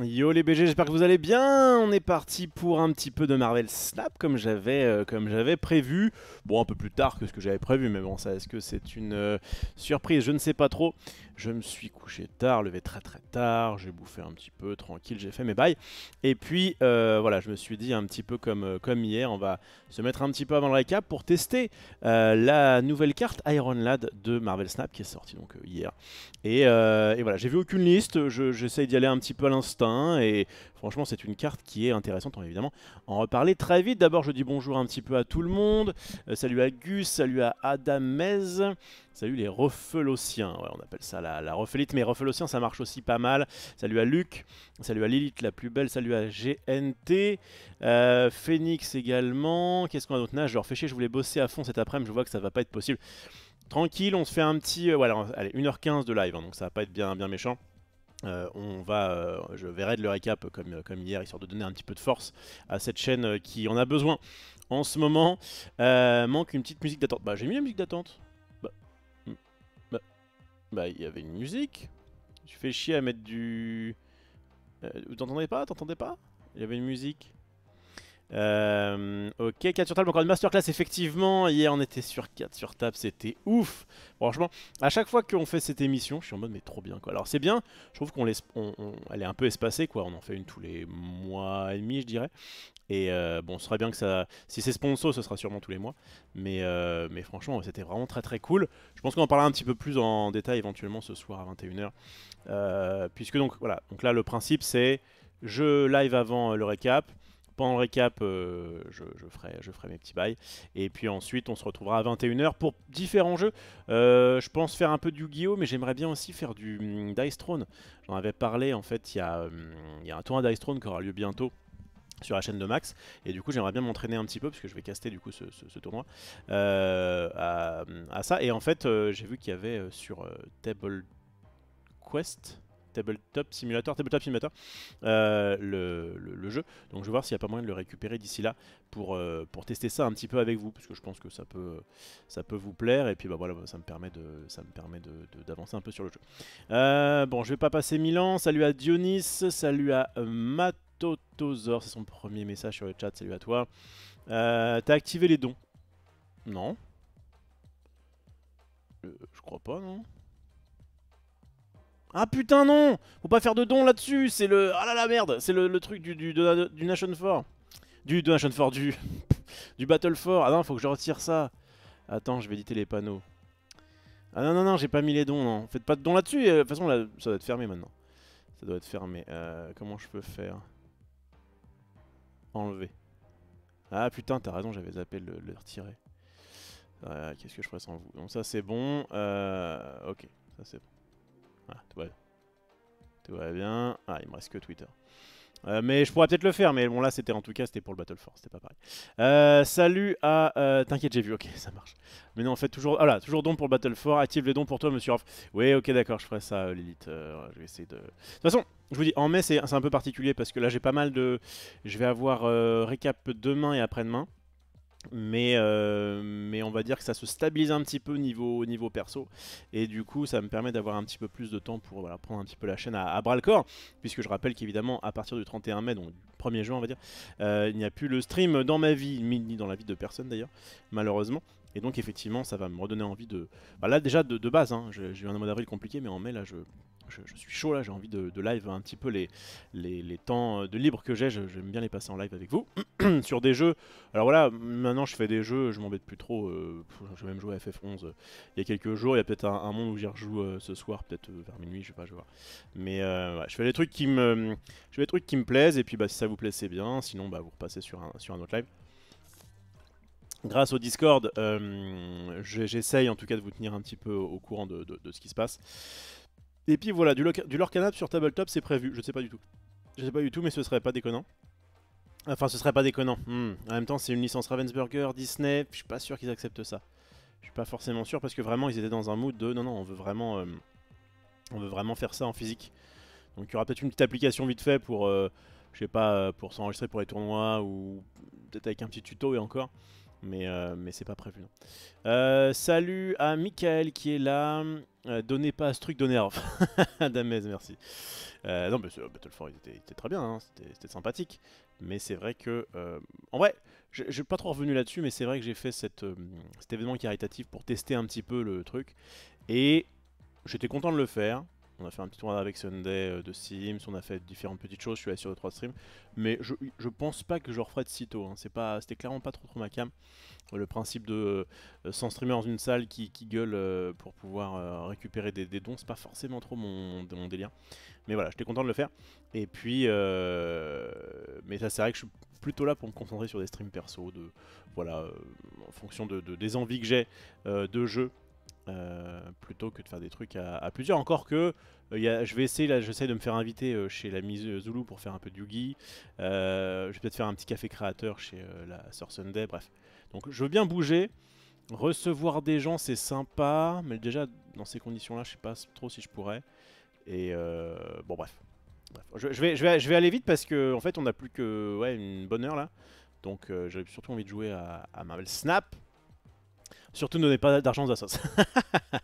Yo les BG, j'espère que vous allez bien. On est parti pour un petit peu de Marvel Snap euh, comme j'avais prévu. Bon, un peu plus tard que ce que j'avais prévu, mais bon, ça est-ce que c'est une euh, surprise Je ne sais pas trop. Je me suis couché tard, levé très très tard, j'ai bouffé un petit peu, tranquille, j'ai fait mes bails. Et puis euh, voilà, je me suis dit un petit peu comme, euh, comme hier, on va se mettre un petit peu avant le récap pour tester euh, la nouvelle carte Iron Lad de Marvel Snap qui est sortie donc hier. Et, voilà, j'ai vu aucune liste, j'essaye d'y aller un petit peu à l'instinct et franchement c'est une carte qui est intéressante, on va évidemment en reparler très vite. D'abord je dis bonjour un petit peu à tout le monde, salut à Gus, salut à Adamez, Salut les Refelociens, ouais, on appelle ça la, la Refelite, mais Refelosien ça marche aussi pas mal. Salut à Luc, salut à Lilith la plus belle, salut à GNT, euh, Phoenix également. Qu'est-ce qu'on a d'autre Nage, genre fais chier, je voulais bosser à fond cet après-midi, je vois que ça va pas être possible. Tranquille, on se fait un petit. Euh, voilà, allez, 1h15 de live, hein, donc ça va pas être bien, bien méchant. Euh, on va, euh, je verrai de le récap comme, comme hier, histoire de donner un petit peu de force à cette chaîne qui en a besoin en ce moment. manque une petite musique d'attente. Bah j'ai mis la musique d'attente. Bah, il y avait une musique. Tu fais chier à mettre du... Euh, T'entendais pas T'entendais pas Il y avait une musique. Euh, ok, 4 sur table, encore une masterclass, effectivement. Hier, on était sur 4 sur table, c'était ouf. Franchement, à chaque fois qu'on fait cette émission, je suis en mode, mais trop bien quoi. Alors, c'est bien, je trouve qu'on on, on, elle est un peu espacée quoi. On en fait une tous les mois et demi, je dirais. Et euh, bon, ce bien que ça. Si c'est sponsor, ce sera sûrement tous les mois. Mais, euh, mais franchement, c'était vraiment très très cool. Je pense qu'on en parlera un petit peu plus en détail éventuellement ce soir à 21h. Euh, puisque donc, voilà. Donc là, le principe, c'est je live avant le récap. Pendant le récap, je, ferai, je ferai mes petits bails. Et puis ensuite, on se retrouvera à 21h pour différents jeux. je pense faire un peu du Yu-Gi-Oh! Mais j'aimerais bien aussi faire du hum, Dice Throne. J'en avais parlé en fait. Il y, a, hum, il y a un tour à Dice Throne qui aura lieu bientôt sur la chaîne de Max. Et du coup, j'aimerais bien m'entraîner un petit peu, parce que je vais caster du coup ce, tournoi, euh, à, ça. Et en fait, euh, j'ai vu qu'il y avait euh, sur Table Quest... Tabletop Simulator, Tabletop Simulator, le, jeu. Donc je vais voir s'il n'y a pas moyen de le récupérer d'ici là pour, pour tester ça un petit peu avec vous, parce que je pense que ça peut, ça peut vous plaire. Et puis bah voilà, ça me permet de, ça me permet d'avancer de, d'avancer un peu sur le jeu. bon, je vais pas passer Milan, Salut à Dionis, salut à Matt Totosor, c'est son premier message sur le chat, salut à toi. Euh, t'as activé les dons Non. Euh, je crois pas, non ah putain non Faut pas faire de dons là-dessus, c'est le... Ah la la merde C'est le, truc du, du, du, du Nation 4. Du Nation du... du Battle 4. Ah non, faut que je retire ça. Attends, je vais éditer les panneaux. Ah non, non, non, j'ai pas mis les dons, non. Faites pas de dons là-dessus. De toute façon, là, ça doit être fermé maintenant. Ça doit être fermé. Euh, comment je peux faire Enlever. Ah putain, t'as raison, j'avais zappé le, le retirer. Euh, qu'est-ce que je ferais sans vous Donc ça c'est bon. Euh, ok, ça c'est bon. Voilà, ah, tout va bien. Tout va bien. Ah, il me reste que Twitter. Euh, mais je pourrais peut-être le faire, mais bon là c'était en tout cas c'était pour le Battle Force, c'était pas pareil. Euh, salut à... Euh, t'inquiète j'ai vu, ok ça marche. Mais non en fait toujours... Voilà, ah toujours don pour le Battle Force, active les dons pour toi monsieur Oui ok d'accord je ferai ça l'élite, je vais essayer de... De toute façon, je vous dis, en mai c'est un peu particulier parce que là j'ai pas mal de... Je vais avoir récap demain et après-demain. Mais, euh, mais on va dire que ça se stabilise un petit peu niveau, niveau perso. Et du coup, ça me permet d'avoir un petit peu plus de temps pour prendre un petit peu la chaîne à, bras le corps. Puisque je rappelle qu'évidemment, à partir du 31 mai, donc du 1er juin, on va dire, euh, il n'y a plus le stream dans ma vie, ni dans la vie de personne d'ailleurs, malheureusement. Et donc, effectivement, ça va me redonner envie de. Bah là, déjà de, base, j'ai eu un mois d'avril compliqué, mais en mai, là, je je, suis chaud là, j'ai envie de, live un petit peu les, les, temps euh, de libre que j'ai, j'aime bien les passer en live avec vous. sur des jeux, alors voilà, maintenant je fais des jeux, je m'embête plus trop, je euh, j'ai même joué à FF11 euh, il y a quelques jours, il y a peut-être un, monde où j'y rejoue ce soir, peut-être vers minuit, je sais pas, je vais Mais je fais des trucs qui me je fais trucs qui me plaisent, et puis bah, si ça vous plaît c'est bien, sinon bah, vous repassez sur un, sur un autre live grâce au Discord, j'essaye en tout cas de vous tenir un petit peu au courant de ce qui se passe. Et puis voilà, du, du lore canap sur tabletop, c'est prévu. Je ne sais pas du tout. Je sais pas du tout, mais ce serait pas déconnant. Enfin, ce serait pas déconnant. Hmm. En même temps, c'est une licence Ravensburger, Disney. Je suis pas sûr qu'ils acceptent ça. Je suis pas forcément sûr parce que vraiment, ils étaient dans un mood de non, non, on veut vraiment, euh, on veut vraiment faire ça en physique. Donc, il y aura peut-être une petite application vite fait pour, euh, je sais pas, euh, pour s'enregistrer pour les tournois ou peut-être avec un petit tuto et encore. Mais, euh, mais c'est pas prévu. Non. salut à Michael qui est là. Euh, donnez pas ce truc, de nerf. Damez, merci. Euh, non, mais euh, Battle était, très bien, hein, c'était sympathique. Mais c'est vrai que. en vrai, je ne pas trop revenu là-dessus, mais c'est vrai que j'ai fait cet événement caritatif pour tester un petit peu le truc. Et j'étais content de le faire. On a fait un petit tour avec Sunday euh, de Sims, on a fait différentes petites choses, je suis allé sur le 3 streams. Mais je, pense pas que je referai de sitôt, hein. pas, c'était clairement pas trop trop ma cam. Le principe de euh, s'en streamer dans une salle qui, gueule euh, pour pouvoir récupérer des, dons, c'est pas forcément trop mon, délire. Mais voilà, j'étais content de le faire. Et puis, mais ça c'est vrai que je suis plutôt là pour me concentrer sur des streams perso, de, voilà, en fonction de, des envies que j'ai de jeu euh, plutôt que de faire des trucs à, plusieurs. Encore que euh, je vais essayer, là, j'essaie de me faire inviter euh, chez la mise Zulu pour faire un peu de Yugi. je vais peut-être faire un petit café créateur chez la Sœur Sunday, bref. Donc je veux bien bouger. Recevoir des gens, c'est sympa, mais déjà, dans ces conditions-là, je sais pas trop si je pourrais. Et bon, bref. Je, vais, je, vais, je vais aller vite parce qu'en en fait, on a plus que ouais, une bonne heure là. Donc, j'avais surtout envie de jouer à, à Marvel Snap. Surtout ne donnez pas d'argent aux assos.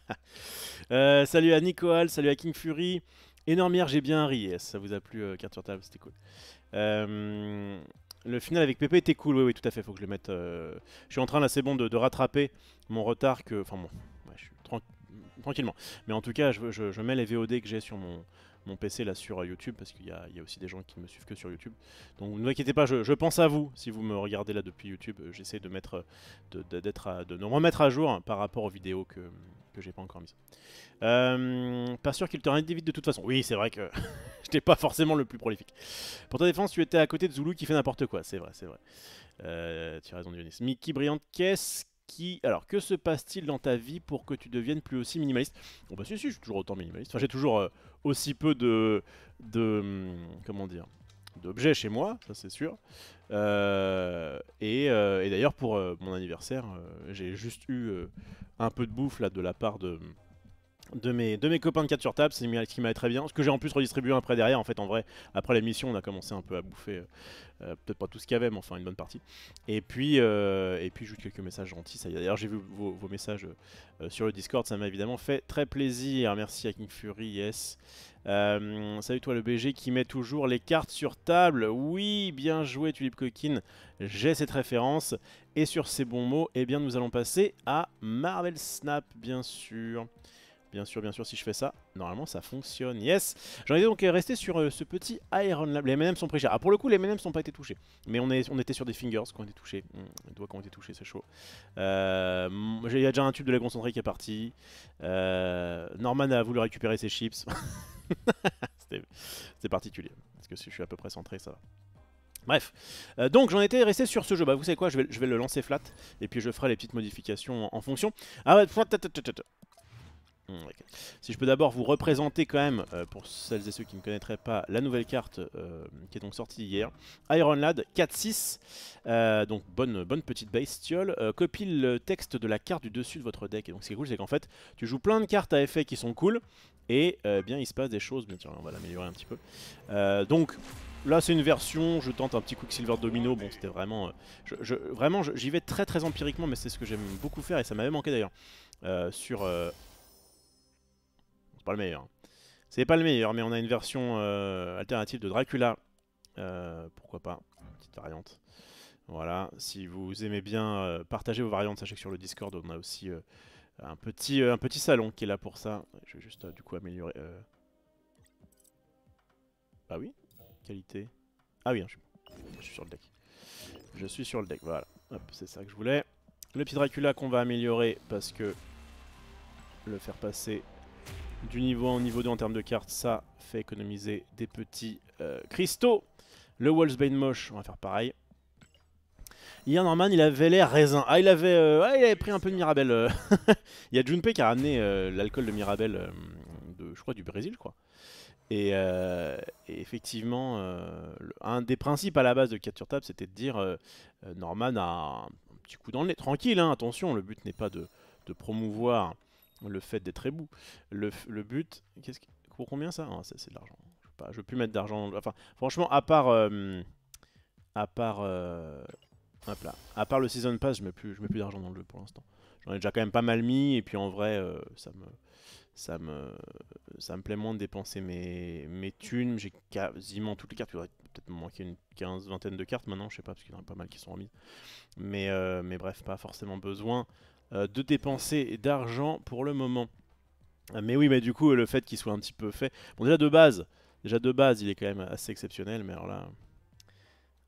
Euh, salut à Nicoal, salut à King Fury. Énorme j'ai bien ri. ça vous a plu, euh, carte sur table, c'était cool. Euh, le final avec Pépé était cool, oui, oui, tout à fait, faut que je le mette. Je suis en train, là, c'est bon, de, rattraper mon retard que... Enfin bon, je suis tranquillement. Mais en tout cas, je mets les VOD que j'ai sur mon, mon PC là sur euh, YouTube, parce qu'il y, a aussi des gens qui me suivent que sur YouTube. Donc ne vous inquiétez pas, je, pense à vous si vous me regardez là depuis YouTube. Euh, j'essaie de mettre, euh, de, de, nous remettre à jour hein, par rapport aux vidéos que, que j'ai pas encore mises. pas sûr qu'il te vite de toute façon. Oui, c'est vrai que je j'étais pas forcément le plus prolifique. Pour ta défense, tu étais à côté de Zulu qui fait n'importe quoi. C'est vrai, c'est vrai. tu as raison, Dionis. Mickey Brillante, qu'est-ce qui... Alors, que se passe-t-il dans ta vie pour que tu deviennes plus aussi minimaliste Bon, bah, si, si, je suis toujours autant minimaliste. Enfin, j'ai toujours aussi peu de, de hum, comment dire d'objets chez moi, ça c'est sûr. Euh, euh, et, d'ailleurs pour euh, mon anniversaire, j'ai juste eu un peu de bouffe là de la part de hum, de mes, de mes copains de 4 sur table, c'est ce qui m'a très bien. Ce que j'ai en plus redistribué après derrière, en fait, en vrai, après la mission, on a commencé un peu à bouffer, euh, euh, peut-être pas tout ce qu'il y avait, mais enfin une bonne partie. Et puis, euh, et puis juste quelques messages gentils. D'ailleurs, j'ai vu vos, messages sur le Discord, ça m'a évidemment fait très plaisir. Merci à King Fury, yes. salut toi le BG qui met toujours les cartes sur table. Oui, bien joué Tulip Coquine, j'ai cette référence. Et sur ces bons mots, eh bien nous allons passer à Marvel Snap, bien sûr. Bien sûr, bien sûr, si je fais ça, normalement ça fonctionne. Yes J'en étais donc euh, resté sur euh, ce petit Iron Lab. Les M&M sont pris Ah, pour le coup, les M&M n'ont pas été touchés. Mais on, est, on était sur des fingers qui ont été touchés. Mmh, les doigts qui ont été touchés, c'est chaud. Euh, Il y a déjà un tube de la concentrée qui est parti. Euh, Norman a voulu récupérer ses chips. C'est particulier. Parce que si je suis à peu près centré, ça va. Bref, donc j'en étais resté sur ce jeu. Bah vous savez quoi, je vais, le lancer flat et puis je ferai les petites modifications en, fonction. Ah ouais, Hmm, si je peux d'abord vous représenter quand même, euh, pour celles et ceux qui ne connaîtraient pas, la nouvelle carte euh, qui est donc sortie hier. Iron Lad 4-6, euh, donc bonne, bonne petite bestiole, copie le texte de la carte du dessus de votre deck. Et donc ce qui est cool, c'est qu'en fait, tu joues plein de cartes à effet qui sont cool, et bien il se passe des choses, bien sûr, on va l'améliorer un petit peu. donc... Là c'est une version, je tente un petit Quicksilver Domino, bon c'était vraiment... vraiment j'y vais très très empiriquement mais c'est ce que j'aime beaucoup faire et ça m'avait manqué d'ailleurs. sur le meilleur. C'est pas le meilleur, mais on a une version euh, alternative de Dracula. Euh, pourquoi pas, petite variante. Voilà, si vous aimez bien, euh, partager vos variantes. Sachez que sur le Discord, on a aussi un, petit, un petit salon qui est là pour ça. Je vais juste du coup améliorer... Ah oui Qualité. Ah oui, hein, je, suis... sur le deck. Je suis sur le deck, voilà. c'est ça que je voulais. Le petit Dracula qu'on va améliorer parce que le faire passer du niveau en niveau 2 en termes de cartes, ça fait économiser des petits euh, cristaux. Le Wallsbane moche, on va faire pareil. Hier, Norman, il avait l'air raisin. Ah, il avait, euh, il avait pris un peu de Mirabel. Euh. il y a Junpei qui a ramené l'alcool de Mirabel, de, je crois, du Brésil, quoi. Et, et, effectivement, un des principes à la base de Capture Table, c'était de dire Norman a un, petit coup dans le nez. Tranquille, hein, attention, le but n'est pas de promouvoir le fait d'être ébou. Le, le but, qu'est-ce qui... pour combien ça ah, C'est de l'argent. Je ne veux plus mettre d'argent. Enfin, franchement, à part, euh, à part, euh, hop là. à part le season pass, je mets plus, je mets plus d'argent dans le jeu pour l'instant. J'en ai déjà quand même pas mal mis et puis en vrai, euh, ça me, ça me, ça me plaît moins de dépenser mes, mes thunes. J'ai quasiment toutes les cartes. Il peut-être me manquer une quinze, vingtaine de cartes maintenant, je sais pas, parce qu'il y en a pas mal qui sont remises. Mais, mais bref, pas forcément besoin. Euh, de dépenser d'argent pour le moment. Ah, mais oui, mais du coup, le fait qu'il soit un petit peu fait... Bon, déjà de base, déjà de base, il est quand même assez exceptionnel, mais alors là...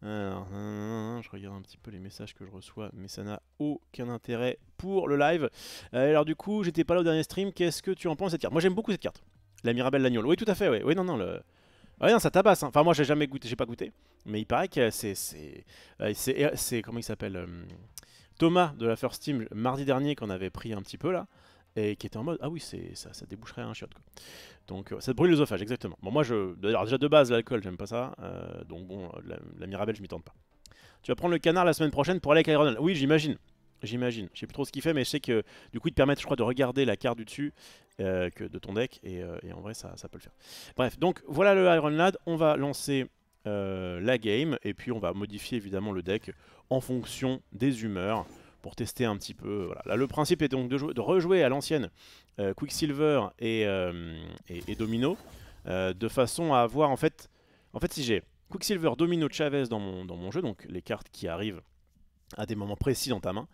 Alors, hein, hein, hein, je regarde un petit peu les messages que je reçois, mais ça n'a aucun intérêt pour le live. Euh, alors du coup, j'étais pas là au dernier stream, qu'est-ce que tu en penses de cette carte Moi j'aime beaucoup cette carte, la Mirabelle Lagnol. Oui, tout à fait, oui, oui non, non, le... Ah non, ça tabasse. Enfin, moi, j'ai jamais goûté, j'ai pas goûté. Mais il paraît que c'est. C'est. Euh, comment il s'appelle Thomas de la First Team mardi dernier qu'on avait pris un petit peu là et qui était en mode ah oui c'est ça, ça déboucherait à un shot quoi. donc euh, ça te brûle l'œsophage exactement bon moi je déjà de base l'alcool j'aime pas ça euh, donc bon la, Mirabel Mirabelle je m'y tente pas tu vas prendre le canard la semaine prochaine pour aller avec Iron oui j'imagine j'imagine je sais plus trop ce qu'il fait mais je sais que du coup il te permet je crois de regarder la carte du dessus euh, que de ton deck et, en vrai ça, ça, peut le faire bref donc voilà le Iron Lad on va lancer la game et puis on va modifier évidemment le deck en fonction des humeurs pour tester un petit peu. le principe est donc de, rejouer à l'ancienne euh, Quicksilver et, euh, Domino euh, de façon à avoir en fait. En fait, si j'ai Quicksilver, Domino, Chavez dans mon, dans mon jeu, donc les cartes qui arrivent à des moments précis dans ta main,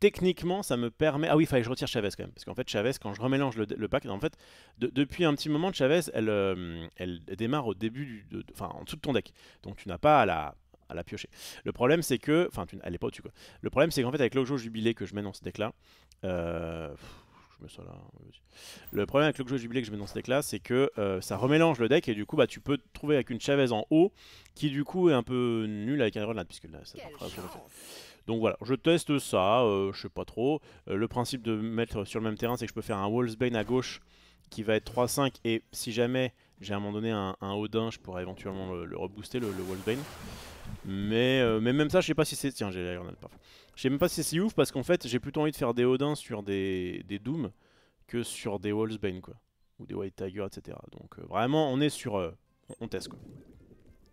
techniquement, ça me permet. Ah oui, il fallait que je retire Chavez quand même. Parce qu'en fait, Chavez, quand je remélange le, pack, en fait, depuis un petit moment, Chavez, elle, elle démarre au début, de, enfin, en dessous de ton deck. Donc tu n'as pas à la, la piocher. Le problème c'est que, enfin elle est pas au-dessus quoi. Le problème c'est qu'en fait avec l'Ojo Jubilé que je mets dans ce deck euh, là, je là. Le problème avec l'Ojo Jubilé que je mets dans ce deck là c'est que euh, ça remélange le deck et du coup bah tu peux trouver avec une Chavez en haut qui du coup est un peu nulle avec un Renat puisque là ça donc voilà, je teste ça, euh, je sais pas trop. le principe de mettre sur le même terrain, c'est que je peux faire un Wallsbane à gauche qui va être 3-5 et si jamais j'ai à un moment donné un, Odin, je pourrais éventuellement le, rebooster, le, Wallsbane euh, mais, même ça, je sais pas si c'est. Tiens, j'ai la grenade, parfait. Je sais même pas si c'est si ouf parce qu'en fait, j'ai plutôt envie de faire des Odin sur des, des Doom que sur des Wallsbane quoi. Ou des White Tiger, etc. Donc euh, vraiment, on est sur. Euh, on teste, quoi.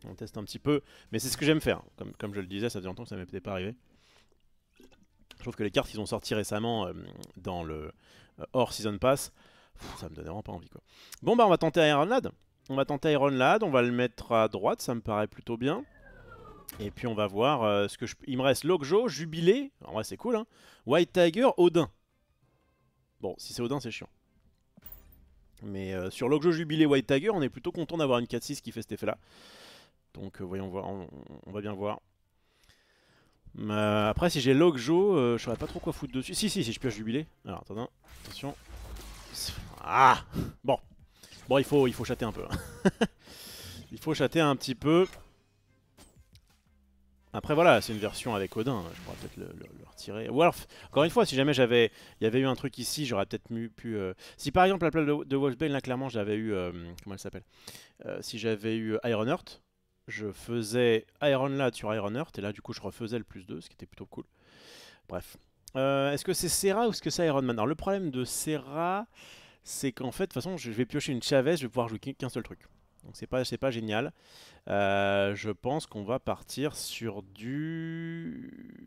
On teste un petit peu. Mais c'est ce que j'aime faire. Comme, je le disais, ça faisait longtemps que ça m'est peut-être pas arrivé. Je trouve que les cartes qui ont sorties récemment dans le hors Season Pass, ça me donnait vraiment pas envie, quoi. Bon, bah, on va tenter Iron Lad. On va tenter Iron Lad, on va le mettre à droite, ça me paraît plutôt bien. Et puis on va voir euh, ce que je... Il me reste Logjo, Jubilé, en vrai c'est cool, hein. White Tiger, Odin. Bon, si c'est Odin, c'est chiant. Mais euh, sur Logjo, Jubilé, White Tiger, on est plutôt content d'avoir une 4-6 qui fait cet effet-là. Donc euh, voyons voir, on, va bien voir. après, si j'ai Logjo, je saurais pas trop quoi foutre dessus. Si, si, si, je pioche Jubilé. Alors, attendez, attention. Ah Bon. Bon, il faut, il faut chatter un peu. Hein. il faut chatter un petit peu. Après voilà, c'est une version avec Odin, hein, je pourrais peut-être le, retirer. Ou alors, encore une fois, si jamais j'avais, il y avait eu un truc ici, j'aurais peut-être pu... Euh, si par exemple, la place de, là clairement, j'avais eu... Euh, comment elle s'appelle euh, Si j'avais eu Ironheart, je faisais Iron Lad sur Ironheart, et là du coup je refaisais le plus 2, ce qui était plutôt cool. Bref. est-ce que c'est Serra ou est-ce que c'est Iron Man Alors le problème de Serra, c'est qu'en fait, de toute façon, je vais piocher une Chavez, je vais pouvoir jouer qu'un seul truc. Donc c'est pas, pas génial. Euh, je pense qu'on va partir sur du...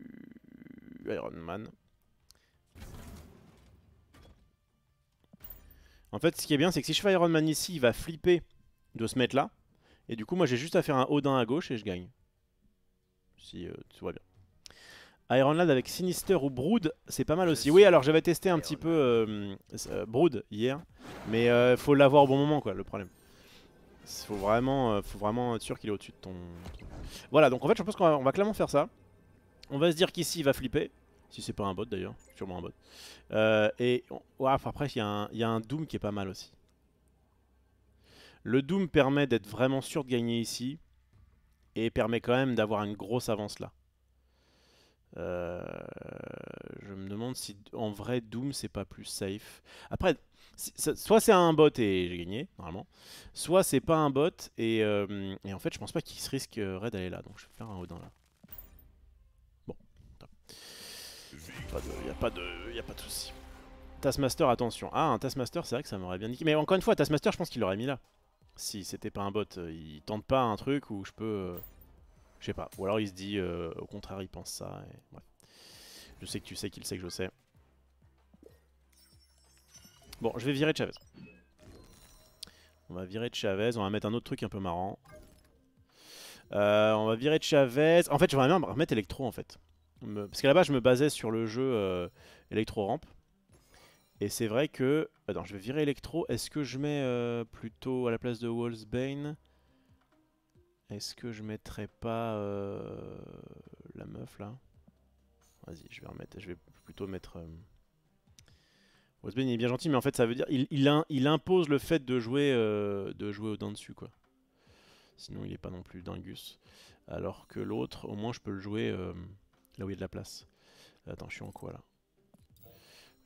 Iron Man. En fait, ce qui est bien, c'est que si je fais Iron Man ici, il va flipper de se mettre là. Et du coup, moi, j'ai juste à faire un Odin à gauche et je gagne. Si euh, tu vois bien. Iron Lad avec Sinister ou Brood, c'est pas mal aussi. Oui, alors j'avais testé un petit peu euh, Brood hier, mais il faut l'avoir au bon moment, quoi, le problème. Faut vraiment, euh, faut vraiment être sûr qu'il est au-dessus de ton... Voilà, donc en fait, je pense qu'on va, clairement faire ça. On va se dire qu'ici, il va flipper. Si c'est pas un bot d'ailleurs, sûrement un bot. Euh, et après, il y, a un Doom qui est pas mal aussi. Le Doom permet d'être vraiment sûr de gagner ici. Et permet quand même d'avoir une grosse avance là. Euh, je me demande si en vrai Doom c'est pas plus safe. Après, soit c'est un bot et j'ai gagné, normalement, soit c'est pas un bot et, euh, en fait je pense pas qu'il se risquerait euh, d'aller là, donc je vais faire un Odin là. Bon, y'a a pas de, y a pas de soucis. Taskmaster, attention. Ah, un Taskmaster, c'est vrai que ça m'aurait bien dit. Mais encore une fois, Taskmaster, je pense qu'il l'aurait mis là. Si c'était pas un bot, euh, il tente pas un truc où je peux... je sais pas. Ou alors il se dit, au contraire, il pense ça. Et... Ouais. Je sais que tu sais qu'il sait que je sais. Bon, je vais virer Chavez. On va virer Chavez, on va mettre un autre truc un peu marrant. Euh, on va virer Chavez. En fait, j'aimerais bien remettre Electro en fait. Parce qu'à la base, je me basais sur le jeu euh, Electro Ramp. Et c'est vrai que... Attends, je vais virer Electro. Est-ce que je mets euh, plutôt à la place de Wallsbane Est-ce que je mettrais pas la meuf là Vas-y, je vais remettre... Je vais plutôt mettre... Osben il est bien gentil, mais en fait ça veut dire il, il, il impose le fait de jouer euh, de jouer au dents dessus quoi. Sinon il n'est pas non plus dingus. Alors que l'autre, au moins je peux le jouer euh, là où il y a de la place. Attends, je suis en quoi là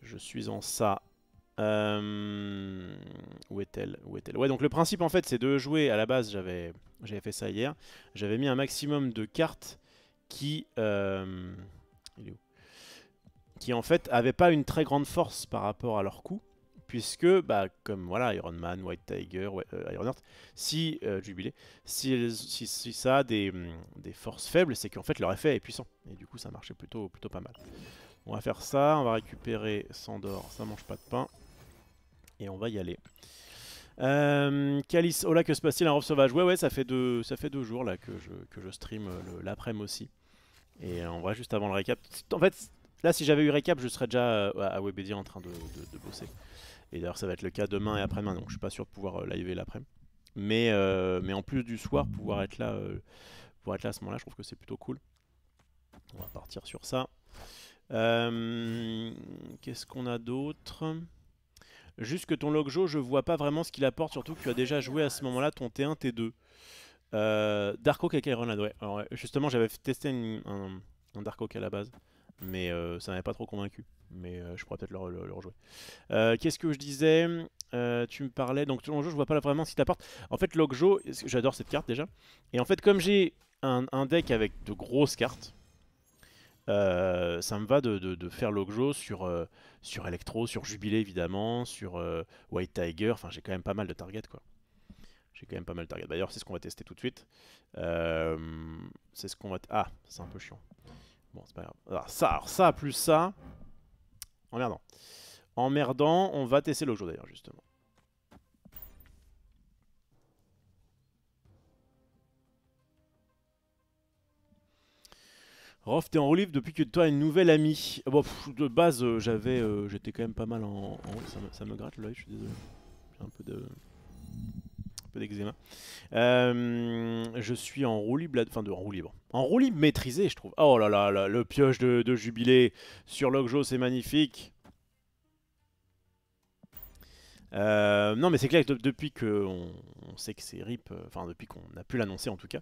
Je suis en ça. Euh, où est-elle Où est-elle Ouais, donc le principe en fait c'est de jouer. À la base, j'avais j'avais fait ça hier. J'avais mis un maximum de cartes qui il est où qui en fait n'avaient pas une très grande force par rapport à leur coût, puisque, bah, comme voilà, Iron Man, White Tiger, Ironheart, euh, Iron si, euh, Jubilé, si, ça a hum, des, forces faibles, c'est qu'en fait leur effet est puissant, et du coup ça marchait plutôt, plutôt pas mal. On va faire ça, on va récupérer Sandor, ça mange pas de pain, et on va y aller. Euh, Calice, oh là que se passe-t-il un robe sauvage Ouais ouais ça fait deux, ça fait deux jours là que je, que je stream euh, l'après-midi aussi. Et on va juste avant le récap. En fait Là, si j'avais eu récap, je serais déjà euh, à Webedia en train de, bosser. Et d'ailleurs, ça va être le cas demain et après-demain, donc je suis pas sûr de pouvoir euh, live l'après-midi. Mais, euh, mais en plus du soir, pouvoir être là, être là à ce moment-là, je trouve que c'est plutôt cool. On va partir sur ça. Qu'est-ce qu'on a d'autre Juste que ton Logjo, je vois pas vraiment ce qu'il apporte, surtout que tu as déjà joué à ce moment-là ton T1, T2. Dark Oak et Kaironade, ouais. justement, j'avais testé un, un Dark Oak à la base mais euh, ça m'avait pas trop convaincu. Mais euh, je pourrais peut-être le, rejouer. Euh, qu'est-ce que je disais Tu me parlais, donc tout jeu je vois pas vraiment si t'apporte. En fait, Logjo, j'adore cette carte déjà. Et en fait, comme j'ai un, deck avec de grosses cartes, ça me va de, faire Logjo sur, sur Electro, sur Jubilé évidemment, sur White Tiger. Enfin, j'ai quand même pas mal de targets quoi. J'ai quand même pas mal de targets. D'ailleurs, c'est ce qu'on va tester tout de suite. c'est ce qu'on va. Ah, c'est un peu chiant. Bon, c'est ah, Alors ça, ça plus ça. Emmerdant. Emmerdant, on va tester l'ojo d'ailleurs, justement. Rof, t'es en relief depuis que toi une nouvelle amie. Bon, de base, euh, j'avais, euh, j'étais quand même pas mal en, Ça, me, gratte l'œil, je suis désolé. J'ai un peu de peu euh, je suis en roue libre, enfin de, en roue libre. En roue maîtrisé, je trouve. Oh là là, là le pioche de, Jubilé sur Logjo, c'est magnifique. Euh, non, mais c'est clair que depuis qu'on on sait que c'est RIP, euh, enfin depuis qu'on a pu l'annoncer en tout cas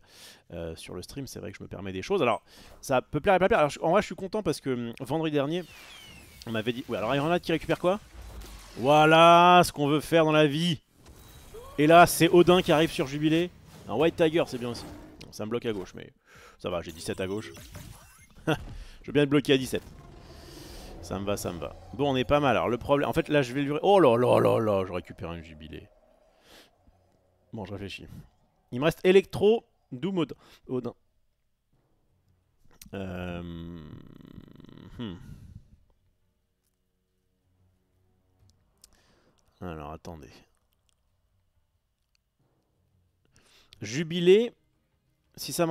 sur le stream, c'est vrai que je me permets des choses. Alors, ça peut plaire et pas plaire. en vrai, je suis content parce que hum, vendredi dernier, on m'avait dit. Oui, alors Iron Lad qui récupère quoi Voilà ce qu'on veut faire dans la vie et là, c'est Odin qui arrive sur Jubilé. Un White Tiger, c'est bien aussi. Ça me bloque à gauche, mais ça va, j'ai 17 à gauche. je veux bien être bloqué à 17. Ça me va, ça me va. Bon, on est pas mal. Alors, le problème... En fait, là, je vais lui... Oh là là là là, je récupère un Jubilé. Bon, je réfléchis. Il me reste Electro, Doom, Odin. Euh, hmm. Alors, attendez. Jubilé. Si ça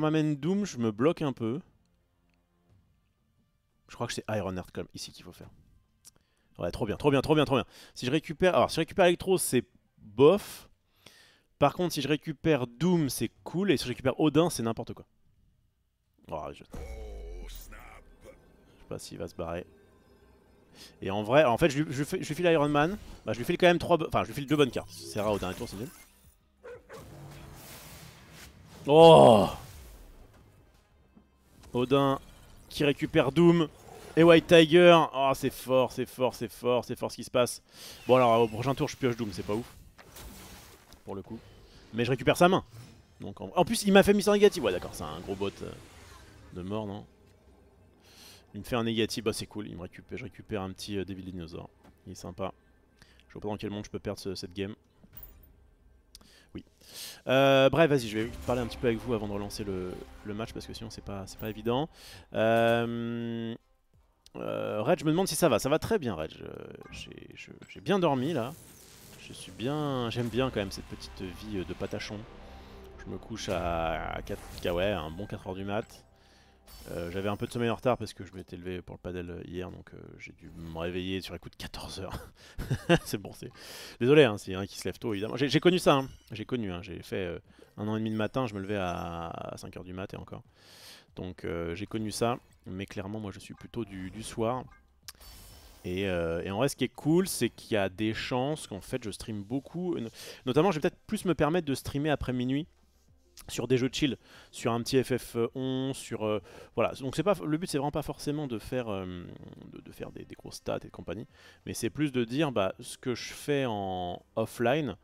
m'amène Doom, je me bloque un peu. Je crois que c'est Ironheart comme ici qu'il faut faire. Ouais, trop bien, trop bien, trop bien, trop bien. Si je récupère... Alors, si je récupère Electro, c'est bof. Par contre, si je récupère Doom, c'est cool. Et si je récupère Odin, c'est n'importe quoi. Oh, je... sais pas s'il va se barrer. Et en vrai, en fait, je lui, file Iron Man. Bah, je lui file quand même trois, Enfin, je lui file deux bonnes cartes. C'est rare au dernier tour, c'est bien. Oh Odin qui récupère Doom. Et White Tiger. Oh, c'est fort, c'est fort, c'est fort, c'est fort ce qui se passe. Bon, alors au prochain tour, je pioche Doom, c'est pas ouf. Pour le coup. Mais je récupère sa main. Donc en, plus, il m'a fait mission Négatif. Ouais, d'accord, c'est un gros bot euh, de mort, non Il me fait un négatif, bah c'est cool. Il me récupère, je récupère un petit euh, Devil Dinosaur. Il est sympa. Je vois pas dans quel monde je peux perdre cette game. Euh, bref, vas-y, je vais parler un petit peu avec vous avant de relancer le, match parce que sinon c'est pas, pas évident. Euh, euh, Red, je me demande si ça va. Ça va très bien, Red. J'ai bien dormi là. Je suis bien. J'aime bien quand même cette petite vie de patachon. Je me couche à, 4, ouais, un bon 4h du mat. Euh, j'avais un peu de sommeil en retard parce que je m'étais levé pour le padel hier, donc euh, j'ai dû me réveiller sur écoute 14 h c'est bon, c'est. Désolé, hein, c'est un qui se lève tôt, évidemment. J'ai connu ça, hein. j'ai connu. Hein. J'ai fait euh, un an et demi de matin, je me levais à, 5 h du mat et encore. Donc j'ai connu ça, mais clairement, moi je suis plutôt du, soir. Et, et, en vrai, ce qui est cool, c'est qu'il y a des chances qu'en fait je stream beaucoup. Notamment, je vais peut-être plus me permettre de streamer après minuit sur des jeux de chill, sur un petit FF11, sur euh, voilà. Donc c'est pas le but, c'est vraiment pas forcément de faire euh, de, faire des, gros stats et compagnie, mais c'est plus de dire bah ce que je fais en offline,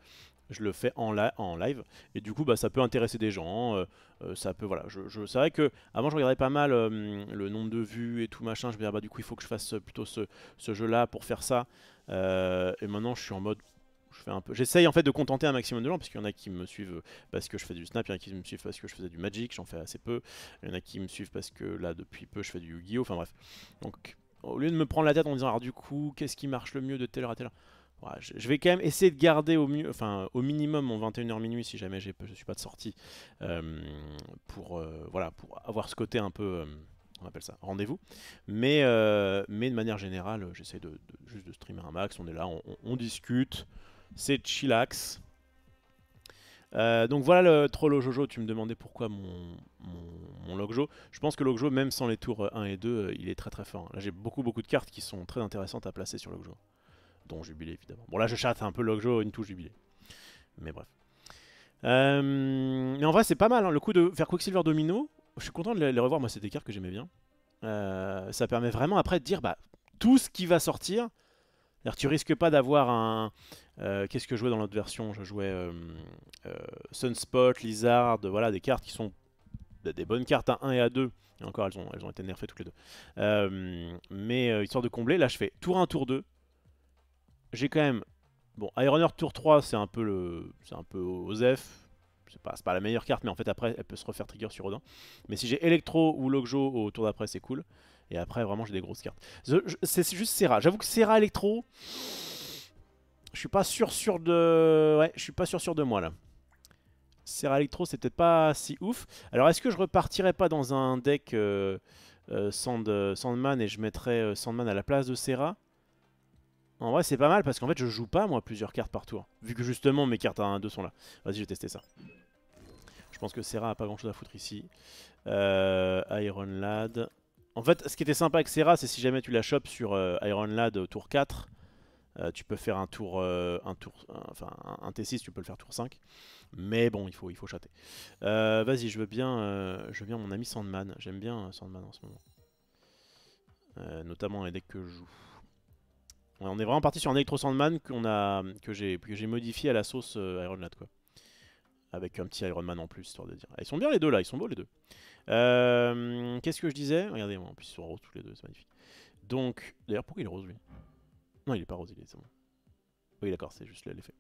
je le fais en, en live et du coup bah ça peut intéresser des gens. Euh, ça peut voilà. Je, c'est vrai que avant je regardais pas mal le nombre de vues et tout machin. Je me disais ah, bah, du coup il faut que je fasse plutôt ce, ce jeu là pour faire ça. et maintenant je suis en mode un peu. J'essaye en fait de contenter un maximum de gens, parce qu'il y en a qui me suivent euh, parce que je fais du snap, il y en a qui me suivent parce que je faisais du magic, j'en fais assez peu. Il y en a qui me suivent parce que là depuis peu je fais du Yu-Gi-Oh! Enfin bref. Donc au lieu de me prendre la tête en disant alors du coup qu'est-ce qui marche le mieux de telle heure à telle heure. je vais quand même essayer de garder au, mieux, enfin, au minimum mon 21h minuit si jamais je suis pas de sortie euh, pour, euh, voilà, pour avoir ce côté un peu, on appelle ça, rendez-vous. Mais, mais de manière générale, j'essaie de, juste de streamer un max, on est là, on discute, c'est chillax. Euh, donc voilà le troll au Jojo, tu me demandais pourquoi mon, mon, Logjo. Je pense que Logjo, même sans les tours 1 euh, et 2, euh, il est très très fort. Là j'ai beaucoup beaucoup de cartes qui sont très intéressantes à placer sur Logjo. Dont Jubilé évidemment. Bon là je chatte un peu Logjo, une touche Jubilé. Mais bref. mais en vrai c'est pas mal, hein. le coup de faire Quicksilver Domino, je suis content de les revoir, moi c'est des cartes que j'aimais bien. ça permet vraiment après de dire bah tout ce qui va sortir, tu risques pas d'avoir un. Euh, qu'est-ce que je jouais dans l'autre version Je jouais euh, euh, Sunspot, Lizard, voilà, des cartes qui sont des bonnes cartes à hein, 1 et à 2. Et encore, elles ont, elles ont été nerfées toutes les deux. mais histoire de combler, là je fais tour 1, tour 2. J'ai quand même. Bon, Ironer tour 3, c'est un peu le. C'est un peu Osef. C'est pas, pas la meilleure carte, mais en fait après elle peut se refaire trigger sur Odin. Mais si j'ai Electro ou Logjo au tour d'après, c'est cool. Et après, vraiment, j'ai des grosses cartes. C'est juste Serra. J'avoue que Serra Electro... Je suis pas sûr sûr de... Ouais, je suis pas sûr sûr de moi, là. Serra Electro, c'est peut-être pas si ouf. Alors, est-ce que je repartirais pas dans un deck euh, euh, euh, Sandman et je mettrais Sandman à la place de Serra En vrai, c'est pas mal, parce qu'en fait, je joue pas, moi, plusieurs cartes par tour. Vu que, justement, mes cartes à 1-2 sont là. Vas-y, je vais tester ça. Je pense que Serra a pas grand-chose à foutre ici. Iron Lad... En fait, ce qui était sympa avec Serra, c'est si jamais tu la chopes sur euh, Iron Lad euh, tour 4, euh, tu peux faire un tour, un tour, enfin un, T6, tu peux le faire tour 5. Mais bon, il faut, il faut chatter. Vas-y, je veux bien, je veux bien mon ami Sandman. J'aime bien Sandman en ce moment, notamment les decks que je joue. on est vraiment parti sur un Electro Sandman que j'ai, modifié à la sauce Iron Lad quoi, avec un petit Iron Man en plus, histoire de dire. ils sont bien les deux là, ils sont beaux les deux. Euh, qu'est-ce que je disais Regardez, moi en plus ils sont roses tous les deux, c'est magnifique. Donc, d'ailleurs, pourquoi il est rose lui Non, il est pas rose, il est, c'est bon. Oui, d'accord, c'est juste l'effet.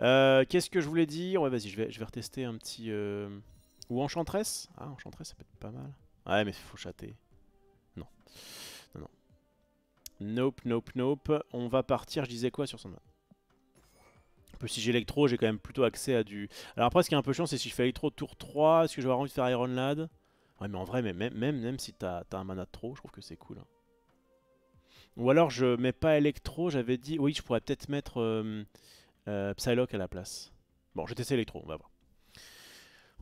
Euh, qu'est-ce que je voulais dire Ouais, vas-y, je vais, je vais retester un petit. Euh, ou Enchantress Ah, Enchantress, ça peut être pas mal. Ouais, mais faut chater Non. Non, non. Nope, nope, nope. On va partir, je disais quoi sur son si j'ai électro, j'ai quand même plutôt accès à du... Alors après, ce qui est un peu chiant, c'est si je fais électro tour 3, est-ce que avoir envie de faire Iron Lad Ouais, mais en vrai, mais même, même, même si t'as as un mana de trop, je trouve que c'est cool. Hein. Ou alors, je mets pas Electro, j'avais dit... Oui, je pourrais peut-être mettre euh, euh, Psylocke à la place. Bon, je vais tester Electro, on va voir.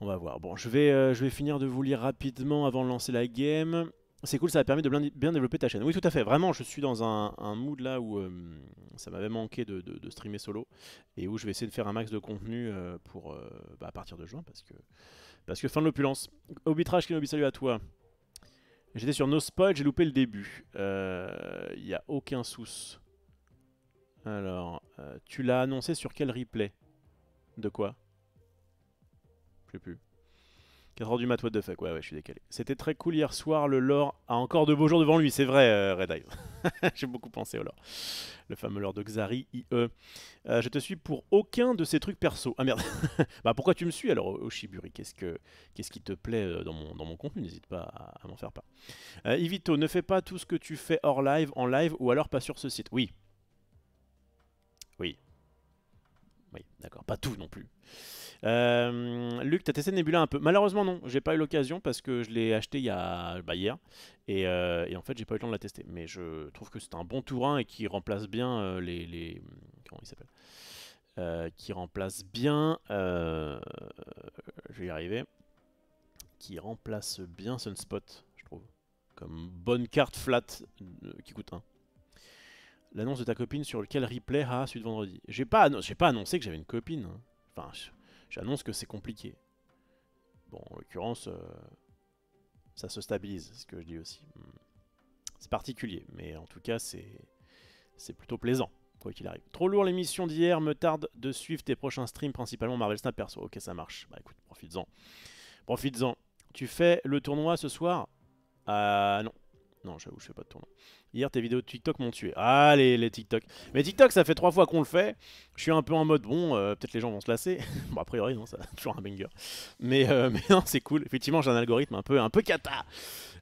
On va voir. Bon, je vais, euh, je vais finir de vous lire rapidement avant de lancer la game. C'est cool, ça a permis de bien développer ta chaîne. Oui, tout à fait. Vraiment, je suis dans un, mood là où euh, ça m'avait manqué de, streamer solo et où je vais essayer de faire un max de contenu pour, bah, à partir de juin parce que parce que fin de l'opulence. Obitrage Kenobi, salut à toi. J'étais sur nos Spoil, j'ai loupé le début. Il euh, y a aucun sous. Alors, euh, tu l'as annoncé sur quel replay De quoi Je sais plus. 4h du mat, what the fuck, ouais, ouais, je suis décalé. C'était très cool hier soir, le lore a encore de beaux jours devant lui, c'est vrai, Redive. Euh, Red J'ai beaucoup pensé au lore. Le fameux lore de Xari, IE. Euh, je te suis pour aucun de ces trucs perso. Ah merde. bah pourquoi tu me suis alors, Oshiburi Qu'est-ce que qu'est-ce qui te plaît euh, dans mon, dans mon contenu N'hésite pas à, m'en faire part. Ivito, ne fais pas tout ce que tu fais hors live, en live, ou alors pas sur ce site. Oui. Oui. Oui, d'accord. Pas tout non plus. Euh, Luc, t'as testé Nebula un peu Malheureusement, non. J'ai pas eu l'occasion parce que je l'ai acheté il y a, bah, hier. Et, euh, en fait, j'ai pas eu le temps de la tester. Mais je trouve que c'est un bon tourin et qui remplace bien euh, les, Comment il s'appelle Qui remplace bien. Je vais y arriver. Qui remplace bien Sunspot, je trouve. Comme bonne carte flat qui coûte 1 l'annonce de ta copine sur lequel replay a ah, suite vendredi. J'ai pas, pas annoncé que j'avais une copine. Hein. Enfin, J'annonce que c'est compliqué. Bon, en l'occurrence, euh, ça se stabilise, c'est ce que je dis aussi. Hmm. C'est particulier, mais en tout cas, c'est plutôt plaisant, quoi qu'il arrive. Trop lourd l'émission d'hier, me tarde de suivre tes prochains streams, principalement Marvel Snap perso. Ok, ça marche. Bah écoute, profites-en. Profites-en. Tu fais le tournoi ce soir Ah non, non, j'avoue, je fais pas de tournoi. Hier, tes vidéos de TikTok m'ont tué. Ah, les, TikTok. Mais TikTok, ça fait trois fois qu'on le fait. Je suis un peu en mode, bon, euh, peut-être les gens vont se lasser. bon, a priori, non, ça toujours un banger. Mais, euh, mais non, c'est cool. Effectivement, j'ai un algorithme un peu, un peu cata.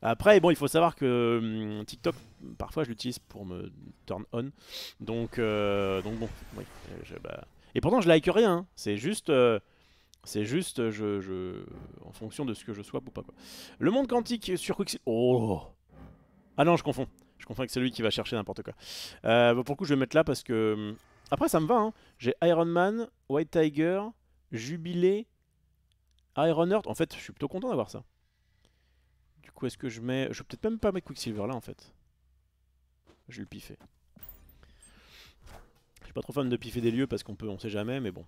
Après, bon, il faut savoir que hum, TikTok, parfois, je l'utilise pour me turn on. Donc, euh, donc bon, oui. Bah. Et pourtant, je like rien. Hein. C'est juste... C'est juste, je, je, en fonction de ce que je sois ou pas. Quoi. Le monde quantique sur Quicksilver. Oh ah non, je confonds. Je confonds c'est celui qui va chercher n'importe quoi. Euh, bah, pour le coup, je vais mettre là parce que... Hum, après, ça me va. Hein. J'ai Iron Man, White Tiger, Jubilé, Iron Earth, En fait, je suis plutôt content d'avoir ça. Du coup, est-ce que je mets... Je vais peut-être même pas mettre Quicksilver là, en fait. Je vais le piffer. Je suis pas trop fan de piffer des lieux parce qu'on peut, on sait jamais, mais bon.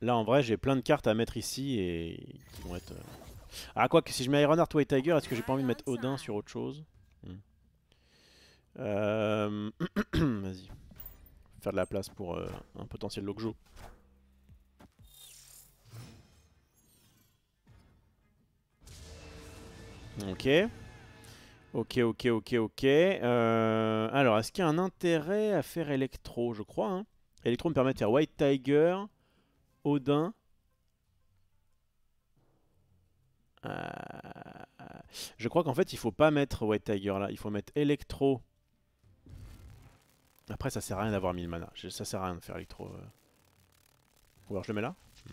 Là, en vrai, j'ai plein de cartes à mettre ici et qui vont être... Euh, ah, quoi que si je mets Iron Heart, White Tiger, est-ce que j'ai pas envie de mettre Odin sur autre chose hmm. Euh, vas-y. Faire de la place pour euh, un potentiel Lokjo. Ok. Ok, ok, ok, ok. Euh, alors, est-ce qu'il y a un intérêt à faire Electro Je crois. Hein. Electro me permet de faire White Tiger, Odin. je crois qu'en fait, il faut pas mettre White Tiger là. Il faut mettre Electro après, ça sert à rien d'avoir 1000 mana. Ça sert à rien de faire électro. Euh. Ou alors je le mets là hmm.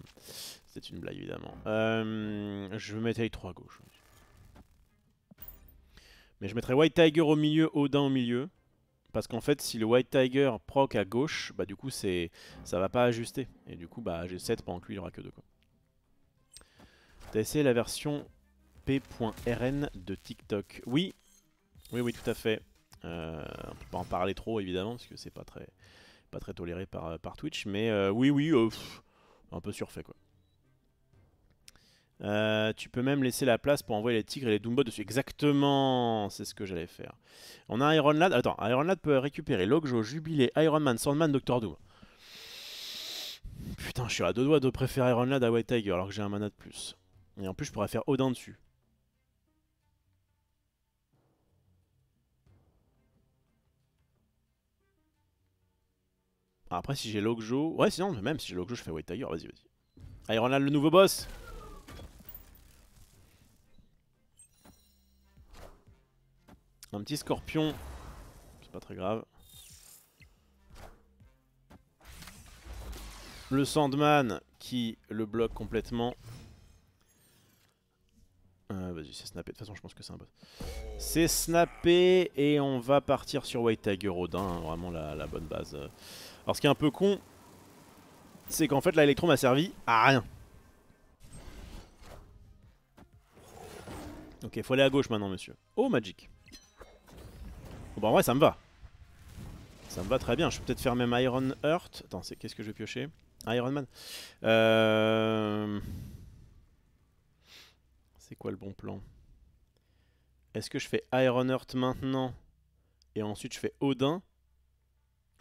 C'est une blague, évidemment. Euh, je vais mettre électro à gauche. Mais je mettrai White Tiger au milieu, Odin au milieu. Parce qu'en fait, si le White Tiger proc à gauche, bah du coup, c'est ça va pas ajuster. Et du coup, bah j'ai 7 pendant que lui, il aura que 2. T'as essayé la version P.RN de TikTok Oui, oui, oui, tout à fait. Euh, on peut pas en parler trop évidemment parce que c'est pas très pas très toléré par, par Twitch, mais euh, oui oui euh, un peu surfait quoi. tu peux même laisser la place pour envoyer les tigres et les doombots dessus. Exactement, c'est ce que j'allais faire. On a Iron Lad. Attends, Iron Lad peut récupérer Logjo, Jubilé, Iron Man, Sandman, Doctor Doom. Putain, je suis à deux doigts de préférer Iron Lad à White Tiger alors que j'ai un mana de plus. Et en plus, je pourrais faire Odin dessus. Après, si j'ai Logjo... Ouais, sinon, même si j'ai Logjo, je fais White Tiger. Vas-y, vas-y. Allez, a le nouveau boss Un petit scorpion. C'est pas très grave. Le Sandman qui le bloque complètement. Euh, vas-y, c'est snappé. De toute façon, je pense que c'est un boss. C'est snappé et on va partir sur White Tiger Odin. Hein, vraiment la, la bonne base. Alors ce qui est un peu con, c'est qu'en fait l'électro m'a servi à rien. Ok, faut aller à gauche maintenant monsieur. Oh Magic. Bon bah en vrai ça me va. Ça me va très bien, je peux peut-être faire même Iron Heart. Attends, qu'est-ce que je vais piocher Iron Man. Euh, c'est quoi le bon plan Est-ce que je fais Iron Heart maintenant et ensuite je fais Odin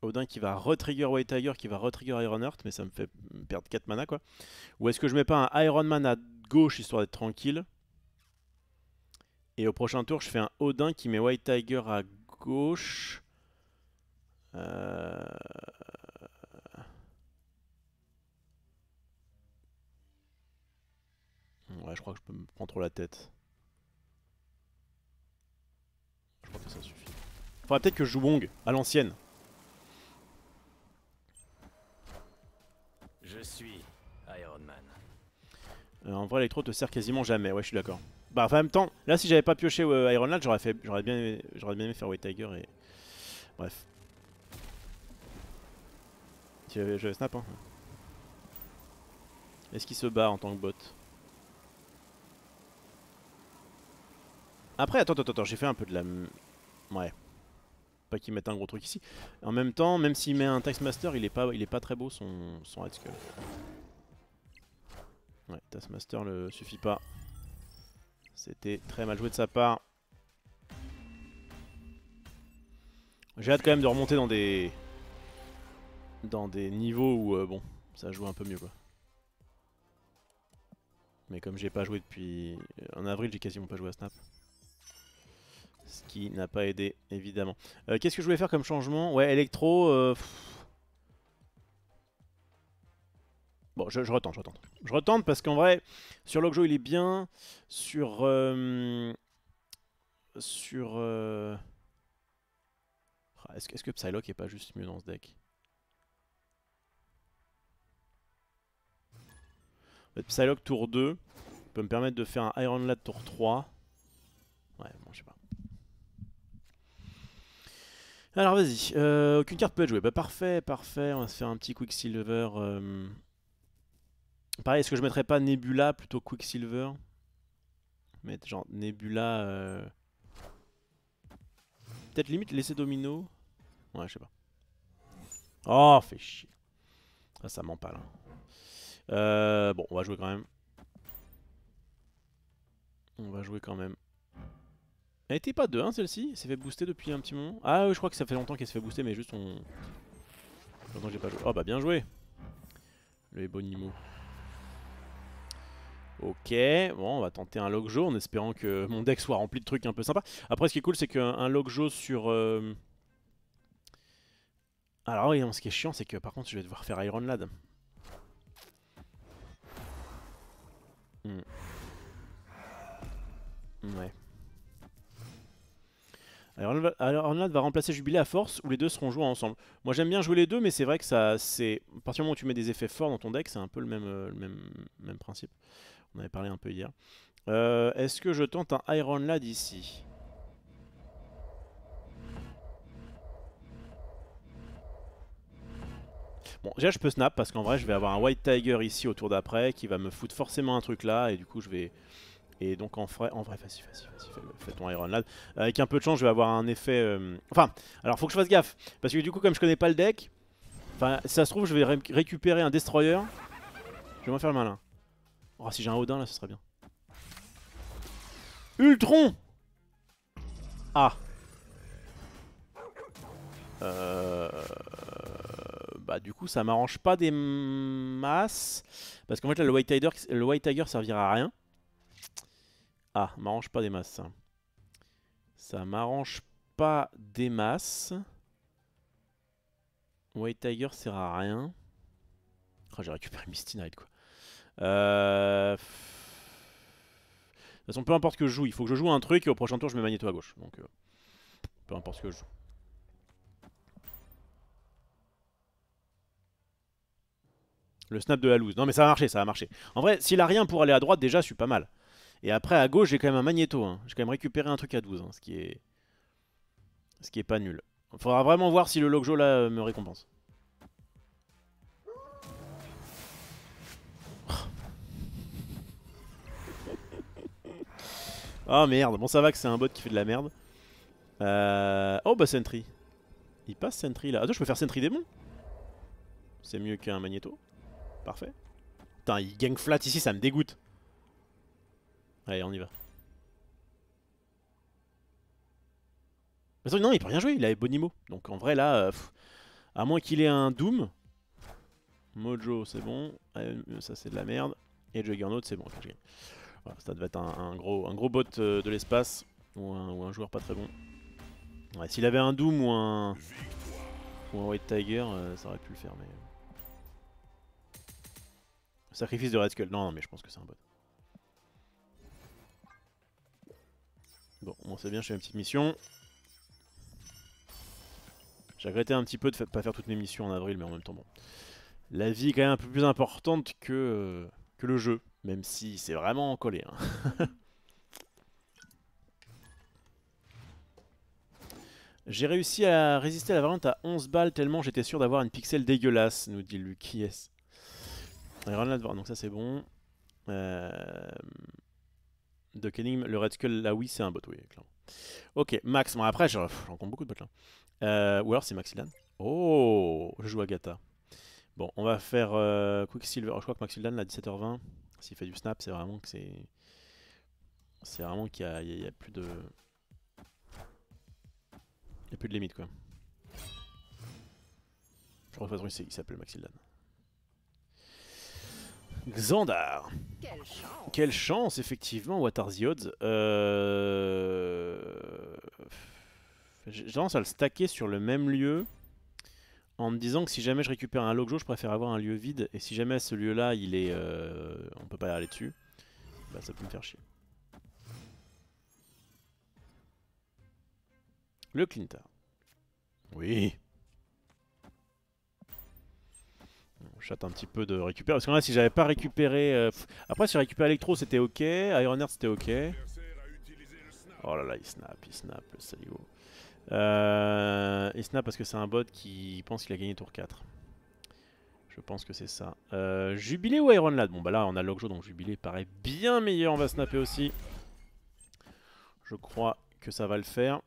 Odin qui va retrigger White Tiger, qui va retrigger Ironheart, mais ça me fait perdre 4 mana quoi. Ou est-ce que je mets pas un Iron Man à gauche histoire d'être tranquille Et au prochain tour, je fais un Odin qui met White Tiger à gauche. Euh, ouais, je crois que je peux me prendre trop la tête. Je crois que ça suffit. Faudrait peut-être que je joue Wong à l'ancienne. Je suis Iron Man. Euh, en vrai, Electro te sert quasiment jamais, ouais, je suis d'accord. Bah, enfin, en même temps, là, si j'avais pas pioché euh, Iron Lad, j'aurais fait... j'aurais bien, aimé... bien faire White Tiger et. Bref. J'avais snap, hein. Est-ce qu'il se bat en tant que bot Après, attends, attends, attends, j'ai fait un peu de la. Ouais pas qu'il mette un gros truc ici. En même temps, même s'il met un Master, il est pas, il est pas très beau son, son Red Skull. Ouais, Master ne suffit pas. C'était très mal joué de sa part. J'ai hâte quand même de remonter dans des dans des niveaux où euh, bon, ça joue un peu mieux quoi. Mais comme j'ai pas joué depuis en avril, j'ai quasiment pas joué à Snap. Ce qui n'a pas aidé, évidemment. Euh, qu'est-ce que je voulais faire comme changement Ouais, électro... Euh, bon, je, retente, je retente. Je retente parce qu'en vrai, sur Logjo, il est bien. Sur... Euh, sur... Ah, est-ce que Psylocke est pas juste mieux dans ce deck Psylocke tour 2 peut me permettre de faire un Iron Lad tour 3. Ouais, bon, je sais pas. Alors vas-y, euh, aucune carte peut être jouée. Bah parfait, parfait, on va se faire un petit Quicksilver. Euh. Pareil, est-ce que je mettrais pas Nebula plutôt Quicksilver Mettre genre Nebula... Euh. Peut-être limite laisser Domino Ouais, je sais pas. Oh, fait chier. Ah, ça ment pas là. bon, on va jouer quand même. On va jouer quand même. Elle était pas 2-1 celle-ci Elle s'est fait booster depuis un petit moment Ah oui je crois que ça fait longtemps qu'elle s'est fait booster mais juste on... j'ai pas Oh bah bien joué Le Ebonimo. Ok, bon on va tenter un Logjo en espérant que mon deck soit rempli de trucs un peu sympas. Après ce qui est cool c'est qu'un Logjo sur... Euh, Alors oui, ce qui est chiant c'est que par contre je vais devoir faire Iron Lad. Hmm. Hmm, ouais. Alors, Lad va remplacer Jubilé à force ou les deux seront joués ensemble. Moi j'aime bien jouer les deux, mais c'est vrai que ça c'est. À partir du moment où tu mets des effets forts dans ton deck, c'est un peu le même, euh, même, même principe. On avait parlé un peu hier. Euh, est-ce que je tente un Iron Lad ici Bon, déjà je peux snap parce qu'en vrai je vais avoir un White Tiger ici autour d'après qui va me foutre forcément un truc là et du coup je vais, et donc en vrai, en vrai facile, facile, facile, fais ton Iron Lad. Avec un peu de chance, je vais avoir un effet... Euh, enfin, alors faut que je fasse gaffe, parce que du coup, comme je connais pas le deck, enfin, si ça se trouve, je vais récupérer un Destroyer. Je vais m'en faire le malin. Oh, si j'ai un Odin, là, ce serait bien. Ultron Ah euh... Bah du coup ça m'arrange pas des masses Parce qu'en fait là le White Tiger, le White Tiger servira à rien ah, m'arrange pas des masses. Hein. Ça, m'arrange pas des masses. White Tiger sert à rien. Oh, j'ai récupéré Misty Knight, quoi. Euh, de toute façon, peu importe que je joue, il faut que je joue un truc et au prochain tour, je mets Magneto à gauche. Donc, euh, peu importe ce que je joue. Le snap de la loose. Non mais ça a marché, ça a marché. En vrai, s'il a rien pour aller à droite, déjà, je suis pas mal. Et après, à gauche, j'ai quand même un magnéto. Hein. J'ai quand même récupéré un truc à 12, hein, ce, qui est... ce qui est pas nul. Faudra vraiment voir si le logjo là euh, me récompense. Ah, oh, merde, bon ça va que c'est un bot qui fait de la merde. Euh... Oh bah Sentry. Il passe Sentry là. Attends, je peux faire Sentry démon C'est mieux qu'un magnéto. Parfait. Putain, il gang flat ici, ça me dégoûte. Allez, on y va. non, il peut rien jouer, il avait Bonimo. Donc en vrai, là, euh, à moins qu'il ait un Doom. Mojo, c'est bon. Euh, ça, c'est de la merde. Et Juggernaut, c'est bon. Voilà, ça devait être un, gros, un gros bot euh, de l'espace. Ou, un, joueur pas très bon. Ouais, s'il avait un Doom ou un. Ou un White Tiger, ça aurait pu le faire, mais. Sacrifice de Red Skull. Non, non mais je pense que c'est un bot. Bon, on sait bien, je fais une petite mission. J'ai un petit peu de ne pas faire toutes mes missions en avril, mais en même temps, bon. La vie est quand même un peu plus importante que, euh, que le jeu, même si c'est vraiment collé. Hein. J'ai réussi à résister à la variante à 11 balles tellement j'étais sûr d'avoir une pixel dégueulasse, nous dit Lucky de voir, Donc ça c'est bon. Euh, de Kenning, le Red Skull, là oui, c'est un bot, oui, clairement. Ok, Max, bon après, j'en compte beaucoup de bots là. Euh, ou alors c'est Maxilan. Oh, je joue Agatha. Bon, on va faire Quick euh, Quicksilver. je crois que Maxildan à 17h20, s'il fait du snap, c'est vraiment que c'est. C'est vraiment qu'il y a, plus de. Il n'y a plus de limite quoi. Je crois que il s'appelle Maxilan. Xandar. Quelle chance. effectivement, Water Ziod euh, J'ai tendance à le stacker sur le même lieu en me disant que si jamais je récupère un Logjo, je préfère avoir un lieu vide. Et si jamais ce lieu-là, il est, euh, on peut pas aller dessus, bah ça peut me faire chier. Le Clintar. Oui. J'attends un petit peu de récupérer. Parce que là, si j'avais pas récupéré. Euh, après, si j'ai récupéré Electro, c'était ok. Iron Earth, c'était ok. Oh là là, il snap, il snap, le saligo. Euh, il snap parce que c'est un bot qui pense qu'il a gagné tour 4. Je pense que c'est ça. Euh, jubilé ou Iron Lad Bon, bah là, on a Logjo, donc Jubilé paraît bien meilleur. On va snapper aussi. Je crois que ça va le faire.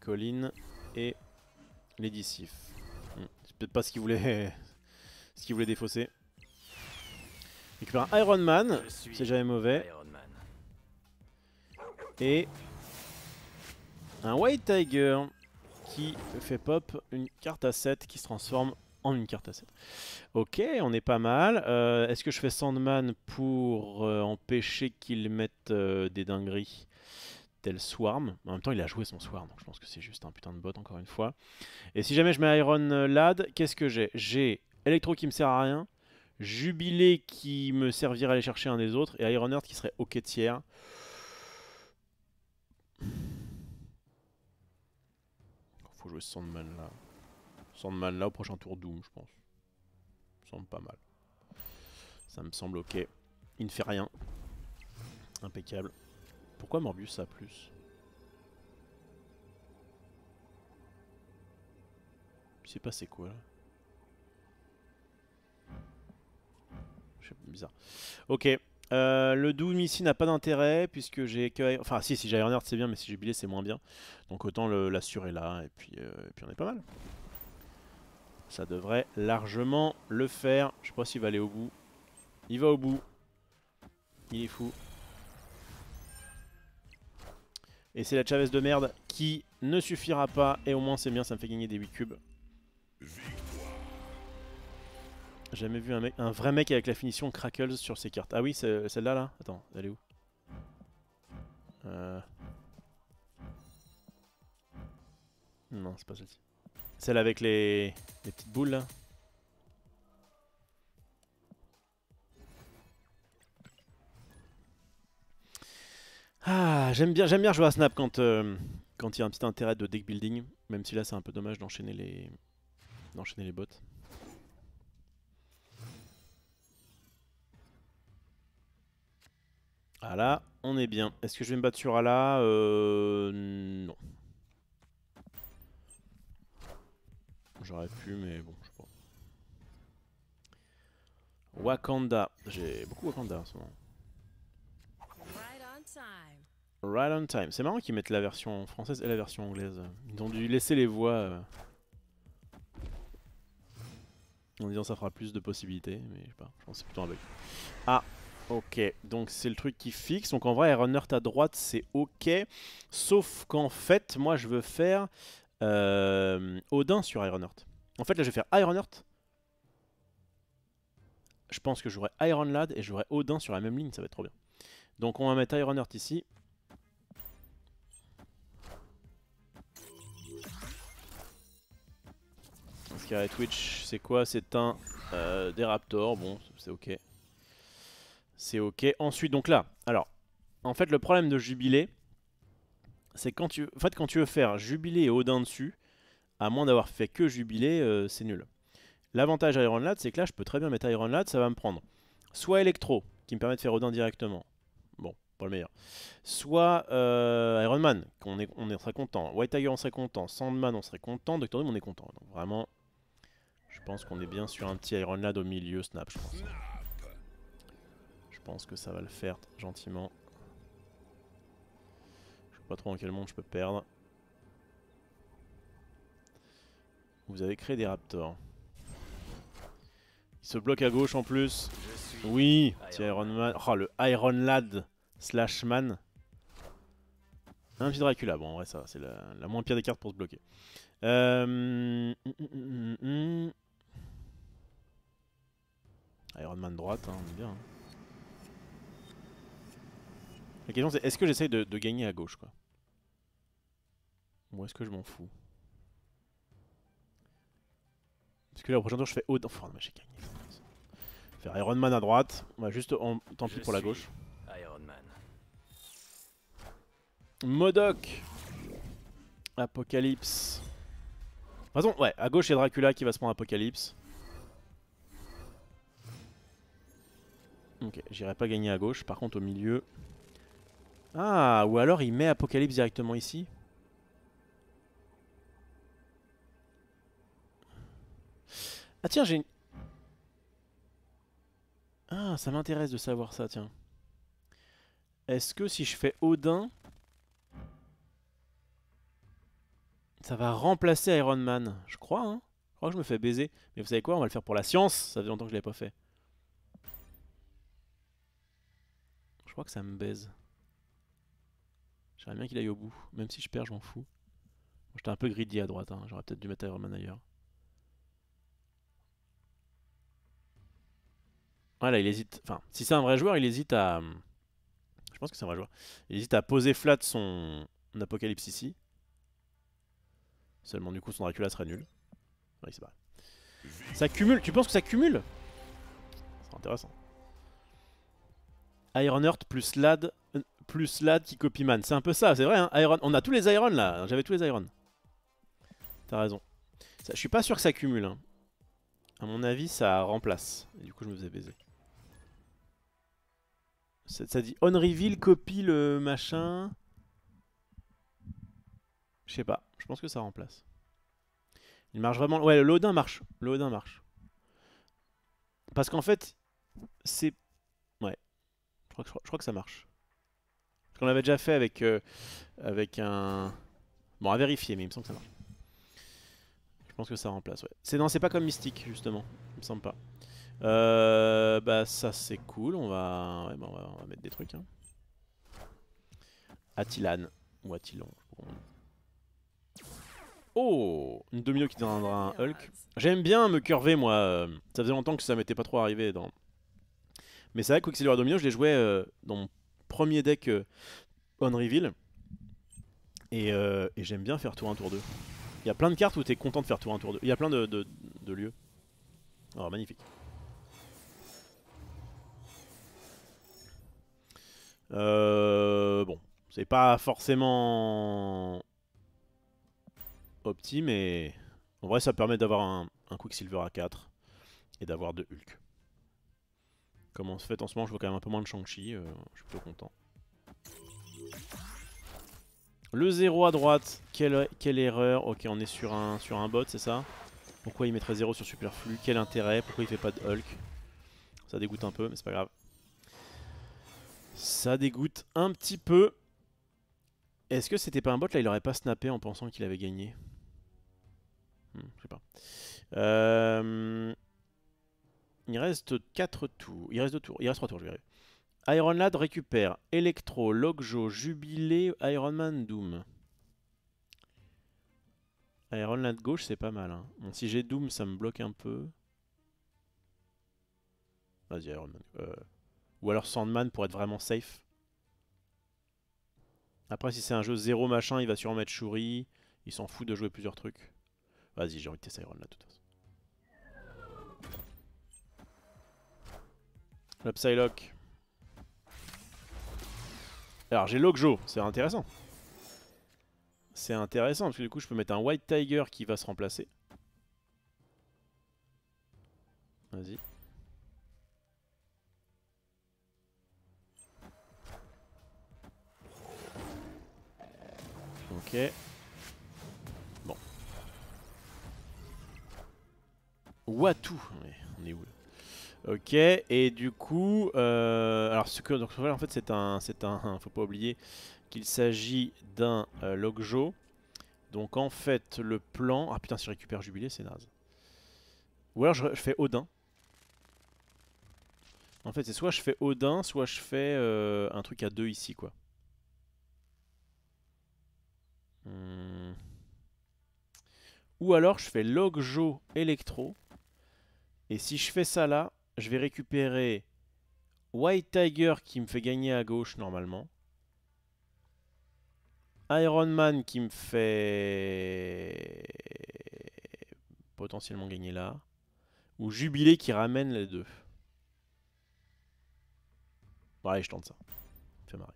Colline et Lady Sif peut-être pas ce qu'il voulait, ce qu'il voulait défausser. Récupère un Iron Man, c'est jamais mauvais. Et un White Tiger qui fait pop une carte à 7 qui se transforme en une carte à 7. Ok, on est pas mal. Euh, est-ce que je fais Sandman pour euh, empêcher qu'il mette euh, des dingueries tel Swarm. En même temps, il a joué son Swarm, donc je pense que c'est juste un putain de bot, encore une fois. Et si jamais je mets Iron euh, Lad, qu'est-ce que j'ai J'ai Electro qui me sert à rien, Jubilé qui me servirait à aller chercher un des autres, et Iron qui serait ok tiers. Faut jouer Sandman là. Sandman là au prochain tour Doom, je pense. Ça me semble pas mal. Ça me semble ok. Il ne fait rien. Impeccable. Pourquoi Morbius ça plus C'est pas passé quoi là Je sais pas, bizarre. Ok. Euh, le Doom ici n'a pas d'intérêt puisque j'ai que... Enfin si, si j'ai Ironheart c'est bien mais si j'ai Billet c'est moins bien. Donc autant l'assurer là et puis, euh, et puis on est pas mal. Ça devrait largement le faire. Je sais pas s'il va aller au bout. Il va au bout. Il est fou. Et c'est la Chavez de merde qui ne suffira pas. Et au moins, c'est bien, ça me fait gagner des 8 cubes. Jamais vu un, mec, un vrai mec avec la finition Crackles sur ses cartes. Ah oui, celle-là, là Attends, elle est où euh... Non, c'est pas celle-ci. Celle avec les... les petites boules, là Ah, j'aime bien, j'aime bien jouer à Snap quand euh, quand il y a un petit intérêt de deck building, même si là c'est un peu dommage d'enchaîner les d'enchaîner les bots. voilà ah on est bien. Est-ce que je vais me battre sur Ala Euh... Non. J'aurais pu, mais bon, je sais pas. Wakanda. J'ai beaucoup Wakanda en ce moment. Right on time. C'est marrant qu'ils mettent la version française et la version anglaise. Ils ont dû laisser les voix euh, en disant ça fera plus de possibilités, mais je sais pas, je pense que c'est plutôt un bug. Ah, ok, donc c'est le truc qui fixe. Donc en vrai, Ironheart à droite, c'est ok. Sauf qu'en fait, moi je veux faire euh, Odin sur Ironheart. En fait, là je vais faire Ironheart. Je pense que j'aurai Iron Lad et j'aurai Odin sur la même ligne, ça va être trop bien. Donc on va mettre Ironheart ici. Twitch c'est quoi C'est un euh, des Raptors. Bon, c'est ok. C'est ok. Ensuite, donc là, alors, en fait, le problème de Jubilé, c'est quand tu, en fait, quand tu veux faire Jubilé et Odin dessus, à moins d'avoir fait que Jubilé, euh, c'est nul. L'avantage Iron Lad, c'est que là, je peux très bien mettre Iron Lad, ça va me prendre soit Electro, qui me permet de faire Odin directement. Bon, pas le meilleur. Soit euh, Iron Man, qu'on on est, serait content. White Tiger, on serait content. Sandman, on serait content. Doctor Doom, on est content. vraiment, je pense qu'on est bien sur un petit Iron Lad au milieu snap, je pense. Je pense que ça va le faire gentiment. Je sais pas trop dans quel monde je peux perdre. Vous avez créé des raptors. Il se bloque à gauche en plus. Oui, Iron Man. Oh, le Iron Lad slash man. Un petit Dracula. Bon, en vrai, ça, c'est la, moins pire des cartes pour se bloquer. Euh... Hum, hum, hum, Iron Man droite, hein, on bien. Hein. La question c'est est-ce que j'essaye de, gagner à gauche quoi Ou est-ce que je m'en fous Parce que là au prochain tour je fais haut. Enfin, j'ai gagné. Faire Iron Man à droite, on va juste en... tant pis pour la gauche. Iron Man. Modoc Apocalypse. De toute façon, ouais, à gauche c'est Dracula qui va se prendre Apocalypse. Ok, j'irai pas gagner à gauche. Par contre, au milieu... Ah, ou alors il met Apocalypse directement ici. Ah tiens, j'ai une... Ah, ça m'intéresse de savoir ça, tiens. Est-ce que si je fais Odin... Ça va remplacer Iron Man Je crois, hein Je crois que je me fais baiser. Mais vous savez quoi On va le faire pour la science Ça fait longtemps que je l'ai pas fait. Je crois que ça me baise. J'aimerais bien qu'il aille au bout. Même si je perds, je m'en fous. J'étais un peu greedy à droite. Hein. J'aurais peut-être dû mettre Man ailleurs. Voilà, il hésite. Enfin, si c'est un vrai joueur, il hésite à. Hum, je pense que c'est un vrai joueur. Il hésite à poser flat son apocalypse ici. Seulement, du coup, son Dracula serait nul. Oui c'est pas. Ça cumule. Tu penses que ça cumule C'est intéressant. Ironheart plus Lad euh, plus Lad qui copie Man. C'est un peu ça, c'est vrai. Hein. Iron, on a tous les Iron là. J'avais tous les Iron. T'as raison. Ça, je suis pas sûr que ça cumule. A hein. À mon avis, ça remplace. du coup, je me faisais baiser. Ça, dit on reveal copie le machin. Je sais pas. Je pense que ça remplace. Il marche vraiment. Ouais, l'Odin marche. marche. Parce qu'en fait, c'est je crois que ça marche. Parce qu'on l'avait déjà fait avec, euh, avec un... Bon, à vérifier, mais il me semble que ça marche. Je pense que ça remplace, C'est non, c'est pas comme Mystique, justement. Il me semble pas. Euh, bah ça c'est cool, on va... on va... mettre des trucs. Hein. Attilan, ou Attilon je Oh Une domino qui tiendra un Hulk. J'aime bien me curver moi, euh, ça faisait longtemps que ça m'était pas trop arrivé dans, mais c'est vrai que Quicksilver Domino, je l'ai joué euh, dans mon premier deck on euh, reveal. Euh, et, j'aime bien faire tour 1, tour 2. Il y a plein de cartes où tu es content de faire tour 1, tour 2. Il y a plein de, lieux. Alors, oh, magnifique. bon, c'est pas forcément opti, mais en vrai ça permet d'avoir un, un Quicksilver à 4 et d'avoir deux Hulk. Comme en fait en ce moment je vois quand même un peu moins de Shang-Chi, euh, je suis plutôt content. Le 0 à droite, quelle, erreur Ok on est sur un, sur un bot c'est ça Pourquoi il mettrait 0 sur Superflu Quel intérêt Pourquoi il fait pas de Hulk Ça dégoûte un peu mais c'est pas grave. Ça dégoûte un petit peu. Est-ce que c'était pas un bot là Il aurait pas snappé en pensant qu'il avait gagné. Hmm, je sais pas. Euh... Il reste 4 tours. Il reste 2 tours. Il reste 3 tours, je vais Iron Lad récupère Electro, Logjo, Jubilé, Iron Man, Doom. Iron Lad gauche, c'est pas mal. Hein. si j'ai Doom, ça me bloque un peu. Vas-y, Iron Man. Euh, ou alors Sandman pour être vraiment safe. Après, si c'est un jeu zéro machin, il va sûrement mettre Shuri. Il s'en fout de jouer plusieurs trucs. Vas-y, j'ai envie de tester Iron Lad de toute façon. Le Psylocke. Alors j'ai Lockjaw, c'est intéressant. C'est intéressant parce que du coup je peux mettre un White Tiger qui va se remplacer. Vas-y. Ok. Bon. Watou. On est où là Ok, et du coup, euh, alors ce que donc en fait c'est un, c'est un, faut pas oublier qu'il s'agit d'un euh, logjo. Donc en fait le plan, ah putain si je récupère jubilé c'est naze. Ou alors je, fais Odin. En fait c'est soit je fais Odin, soit je fais euh, un truc à deux ici quoi. Hmm. Ou alors je fais logjo électro. Et si je fais ça là, je vais récupérer White Tiger qui me fait gagner à gauche normalement. Iron Man qui me fait potentiellement gagner là. Ou Jubilé qui ramène les deux. Bon je tente ça. Fait marrer.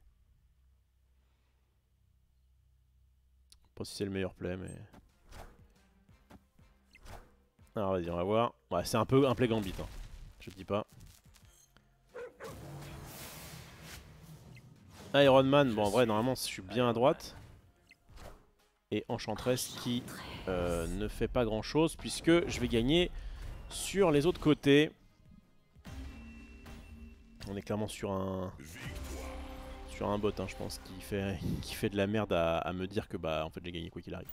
Pas si c'est le meilleur play mais... Alors vas-y on va voir. Ouais c'est un peu un play gambit hein. Je dis pas. Iron Man, bon en vrai normalement je suis bien à droite. Et Enchantress qui euh, ne fait pas grand chose puisque je vais gagner sur les autres côtés. On est clairement sur un sur un bot hein, je pense qui fait, qui fait de la merde à, à me dire que bah en fait j'ai gagné quoi qu'il arrive.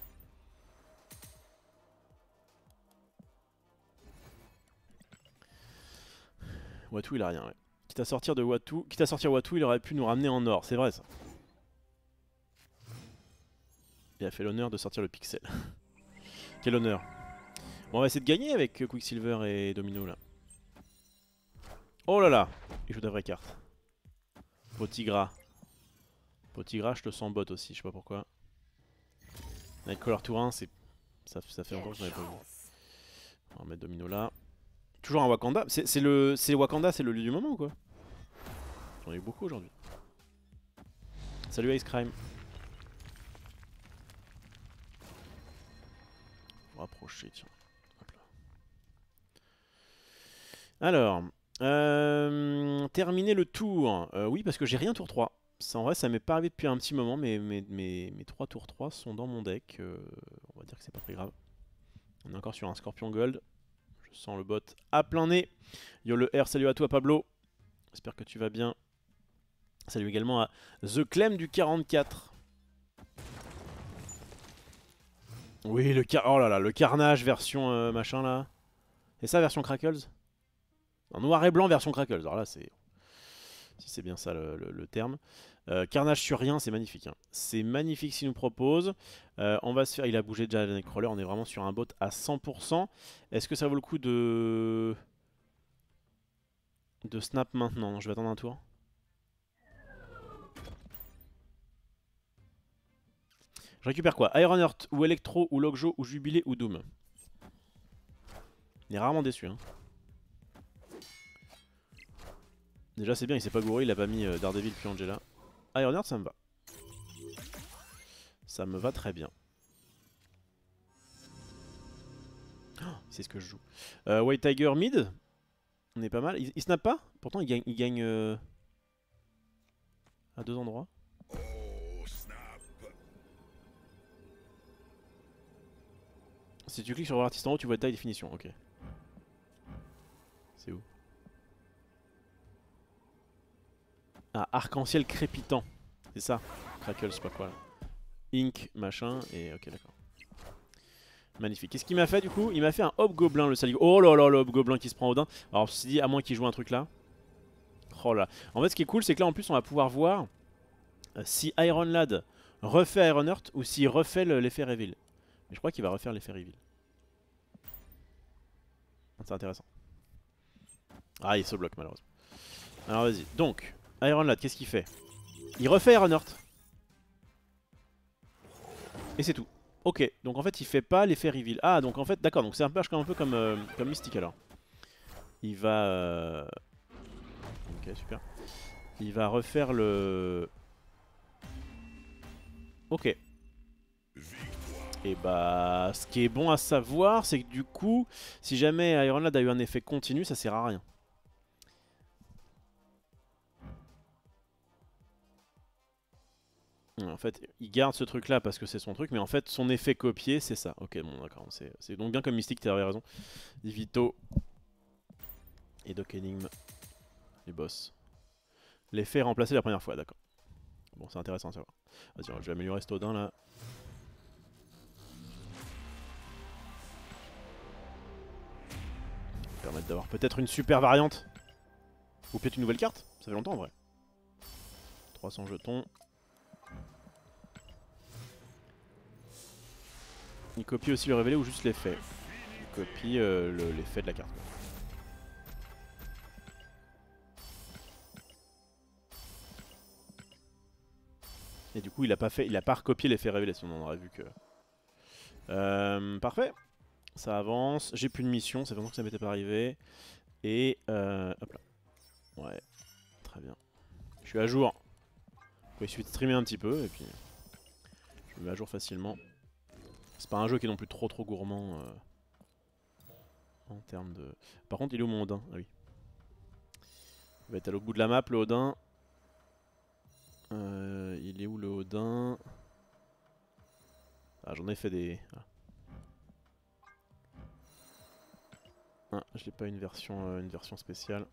Watu, il a rien, ouais. Quitte à sortir de Watu, quitte à sortir Watu, il aurait pu nous ramener en or, c'est vrai ça. Il a fait l'honneur de sortir le pixel. Quel honneur. Bon, on va essayer de gagner avec Quicksilver et Domino là. Oh là là Il joue de vraies cartes. Potigra. Potigra, je te sens bot aussi, je sais pas pourquoi. Avec Color Tour 1, ça, ça fait encore que j'en ai pas vu. On va mettre Domino là. Toujours un Wakanda. C'est le, Wakanda, c'est le lieu du moment ou quoi J'en ai eu beaucoup aujourd'hui. Salut Ice Crime. Rapprocher, tiens. Alors, euh, terminer le tour. Euh, oui, parce que j'ai rien tour 3. en vrai, ça m'est pas arrivé depuis un petit moment, mais mes, mes, mes 3 tours 3 sont dans mon deck. Euh, on va dire que c'est pas très grave. On est encore sur un Scorpion Gold. Sans le bot à plein nez. Yo le R, salut à toi Pablo. J'espère que tu vas bien. Salut également à The Clem du 44. Oui, le car oh là là, le carnage version euh, machin là. Et ça version Crackles En noir et blanc version Crackles. Alors là, c'est si c'est bien ça le terme. Euh, carnage sur rien, c'est magnifique. Hein. C'est magnifique ce qu'il nous propose. Euh, on va se faire... Il a bougé déjà le crawler. on est vraiment sur un bot à 100%. Est-ce que ça vaut le coup de... De snap maintenant Je vais attendre un tour. Je récupère quoi Iron ou Electro ou Logjo ou Jubilé ou Doom Il est rarement déçu. Hein. Déjà c'est bien, il s'est pas gouré, il a pas mis euh, Daredevil puis Angela. Iron ça me va. Ça me va très bien. Oh, c'est ce que je joue. Euh, White Tiger mid. On est pas mal. Il, snap pas Pourtant, il gagne, il gagne euh, à deux endroits. Si tu cliques sur l'artiste en haut, tu vois taille définition. Ok. Ah, arc-en-ciel crépitant. C'est ça. Crackle, c'est pas quoi Ink, machin, et ok, d'accord. Magnifique. Qu'est-ce qu'il m'a fait du coup Il m'a fait un hobgoblin, le salut Oh là là, le hobgoblin qui se prend au din. Alors, si dit, à moins qu'il joue un truc là. Oh là. En fait, ce qui est cool, c'est que là, en plus, on va pouvoir voir euh, si Iron Lad refait Iron Earth ou s'il refait l'effet Mais je crois qu'il va refaire l'effet Reveal. C'est intéressant. Ah, il se bloque malheureusement. Alors, vas-y. Donc, Iron Lad, qu'est-ce qu'il fait Il refait Iron Et c'est tout. Ok, donc en fait il fait pas l'effet reveal. Ah, donc en fait, d'accord, donc c'est un un peu comme, euh, Mystic. Mystique alors. Il va... Euh, ok, super. Il va refaire le... Ok. Et bah, ce qui est bon à savoir, c'est que du coup, si jamais Iron Lad a eu un effet continu, ça sert à rien. En fait, il garde ce truc-là parce que c'est son truc, mais en fait, son effet copié, c'est ça. Ok, bon, d'accord. C'est donc bien comme Mystique, t'avais raison. Divito. Et Doc Enigme. Les boss. L'effet remplacé la première fois, d'accord. Bon, c'est intéressant à savoir. Vas-y, je vais améliorer cet Odin là. Permettre d'avoir peut-être une super variante. Ou peut-être une nouvelle carte Ça fait longtemps en vrai. 300 jetons. Il copie aussi le révélé ou juste l'effet Il copie euh, l'effet de la carte. Et du coup, il a pas fait, il a pas recopié l'effet révélé sinon on aurait vu que. Euh, parfait, ça avance. J'ai plus de mission, c'est vraiment que ça m'était pas arrivé. Et euh, hop là, ouais, très bien. Je suis à jour. Il suffit de streamer un petit peu et puis je me mets à jour facilement. C'est pas un jeu qui est non plus trop trop gourmand euh, en termes de... Par contre il est où mon Odin, ah oui. Il va être à l'autre bout de la map le Odin. Euh, il est où le Odin Ah j'en ai fait des... Ah, ah je n'ai pas une version, euh, une version spéciale.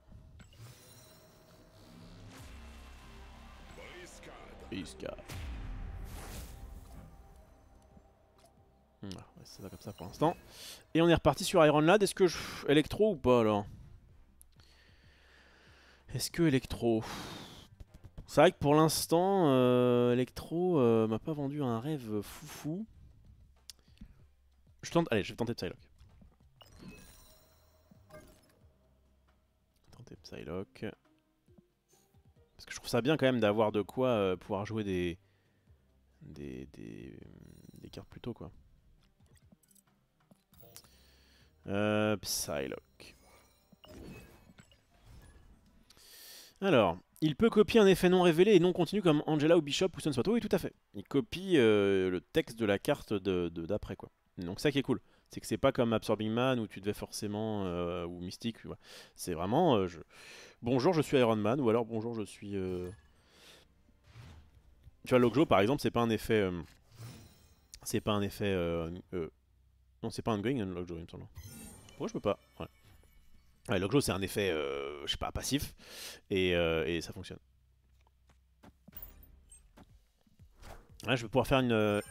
Hmm, comme ça pour l'instant. Et on est reparti sur Iron Lad. Est-ce que je... Electro ou pas alors Est-ce que Electro C'est vrai que pour l'instant, euh, Electro euh, m'a pas vendu un rêve foufou. Je tente... Allez, je vais tenter Psylocke. Tenter Psylocke. Parce que je trouve ça bien quand même d'avoir de quoi euh, pouvoir jouer des... Des, des, des, cartes plutôt quoi. Euh, Psylocke. Alors, il peut copier un effet non révélé et non continu comme Angela ou Bishop ou Sunspot Oui, tout à fait. Il copie euh, le texte de la carte d'après, de, d'après quoi. Donc ça qui est cool. C'est que c'est pas comme Absorbing Man où tu devais forcément... Euh, ou Mystique. C'est vraiment... Euh, bonjour, je suis Iron Man. Ou alors, bonjour, je suis... Tu vois, Logjo, par exemple, c'est pas un effet... C'est pas un effet... Non, c'est pas un going, Logjo, il me semble. Pourquoi je peux pas Ouais. Lockjaw, c'est un effet, euh, je sais pas, passif. Euh, et, ça fonctionne. Ouais, je vais pouvoir faire une, euh,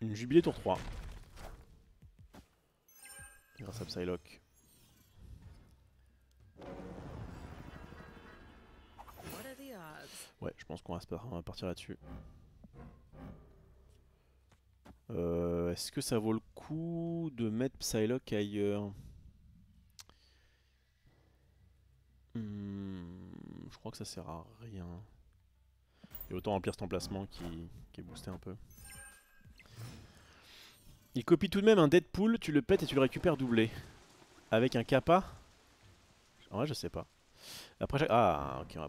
une jubilée tour 3. Grâce à Psylocke. Ouais, je pense qu'on va partir là-dessus. Est-ce que ça vaut le coup de mettre Psylocke ailleurs Hmm, je crois que ça sert à rien. Et autant remplir cet emplacement qui, est boosté un peu. Il copie tout de même un Deadpool, tu le pètes et tu le récupères doublé. Avec un kappa En vrai, je sais pas. Après Ah, ok, on va,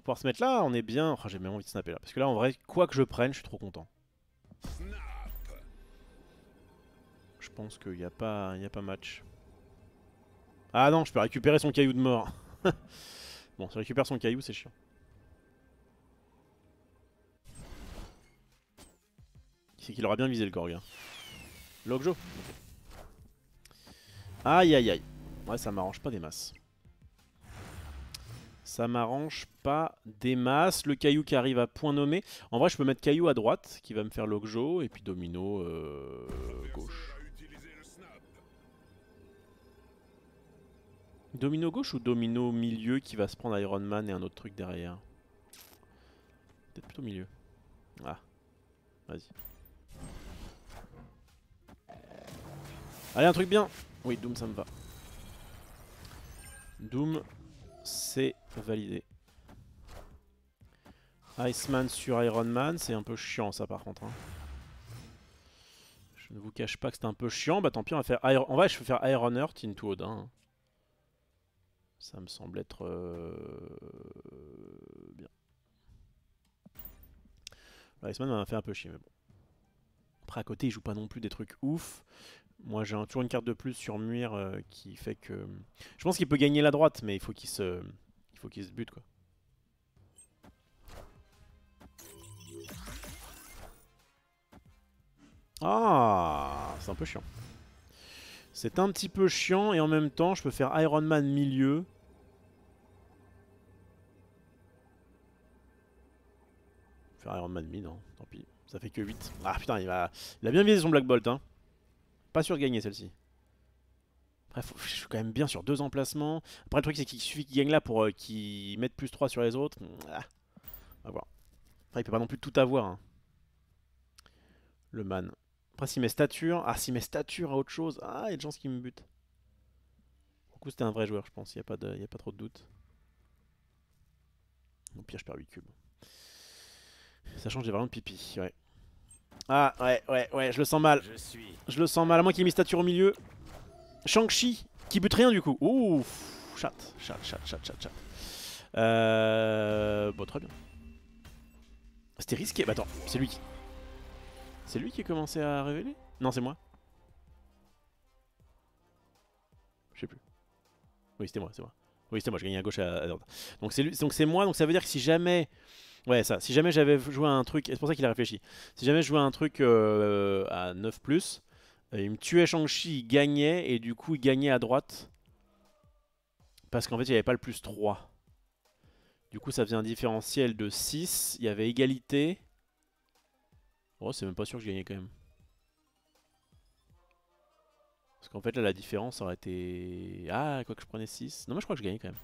pouvoir, se mettre là, on est bien. Oh, j'ai même envie de snapper là. Parce que là, en vrai, quoi que je prenne, je suis trop content. Je pense qu'il n'y a, pas... Y a pas match. Ah non, je peux récupérer son caillou de mort. bon, ça récupère son caillou, c'est chiant. C'est qu'il aura bien visé le Korg. Hein. Logjo. Aïe aïe aïe. Ouais, ça m'arrange pas des masses. Ça m'arrange pas des masses. Le caillou qui arrive à point nommé. En vrai, je peux mettre caillou à droite, qui va me faire Logjo, et puis domino euh, gauche. Domino gauche ou domino milieu qui va se prendre Iron Man et un autre truc derrière Peut-être plutôt milieu. Ah. Vas-y. Allez, un truc bien Oui, Doom, ça me va. Doom, c'est validé. Iceman sur Iron Man, c'est un peu chiant ça par contre. Hein. Je ne vous cache pas que c'est un peu chiant, bah tant pis, on va faire Iron... En vrai, je vais faire Iron Heart into Odin. Hein. Ça me semble être euh, bien. Le Iceman m'a fait un peu chier, mais bon. Après, à côté, il joue pas non plus des trucs ouf. Moi, j'ai toujours une carte de plus sur Muir euh, qui fait que... Je pense qu'il peut gagner la droite, mais il faut qu'il se... Il faut qu'il se bute, quoi. Ah C'est un peu chiant. C'est un petit peu chiant et en même temps je peux faire Iron Man milieu. Faire Iron Man mid, non hein. tant pis. Ça fait que 8. Ah putain, il, va... il a bien visé son Black Bolt. Hein. Pas sûr de gagner celle-ci. Bref, je suis quand même bien sur deux emplacements. Après, le truc, c'est qu'il suffit qu'il gagne là pour euh, qu'il mette plus 3 sur les autres. Ah. On va voir. il peut pas non plus tout avoir. Hein. Le man. Après, si mes stature. Ah, si mes stature à autre chose. Ah, il y a de gens qui me butent. Du coup, c'était un vrai joueur, je pense. Il n'y a, pas y a pas trop de doute. Au pire, je perds 8 cubes. Ça change vraiment de pipi, ouais. Ah, ouais, ouais, ouais, je le sens mal. Je, suis... je le sens mal, à moins qu'il ait mis stature au milieu. Shang-Chi, qui bute rien du coup. Ouf, chat, chat, chat, chat, chat, chat. Euh... Bon, très bien. C'était risqué. Bah attends, c'est lui qui... C'est lui qui a commencé à révéler Non, c'est moi. Je sais plus. Oui, c'était moi, c'est moi. Oui, c'était moi, je gagnais à gauche à, à droite. Donc c'est lui, donc c'est moi, donc ça veut dire que si jamais... Ouais, ça, si jamais j'avais joué à un truc, c'est pour ça qu'il a réfléchi. Si jamais je jouais à un truc euh, à 9+, plus, euh, il me tuait Shang-Chi, il gagnait, et du coup il gagnait à droite. Parce qu'en fait il n'y avait pas le plus 3. Du coup ça faisait un différentiel de 6, il y avait égalité, Oh, c'est même pas sûr que je gagnais quand même. Parce qu'en fait, là, la différence aurait été... Ah, quoi que je prenais 6. Non, mais je crois que je gagnais quand même.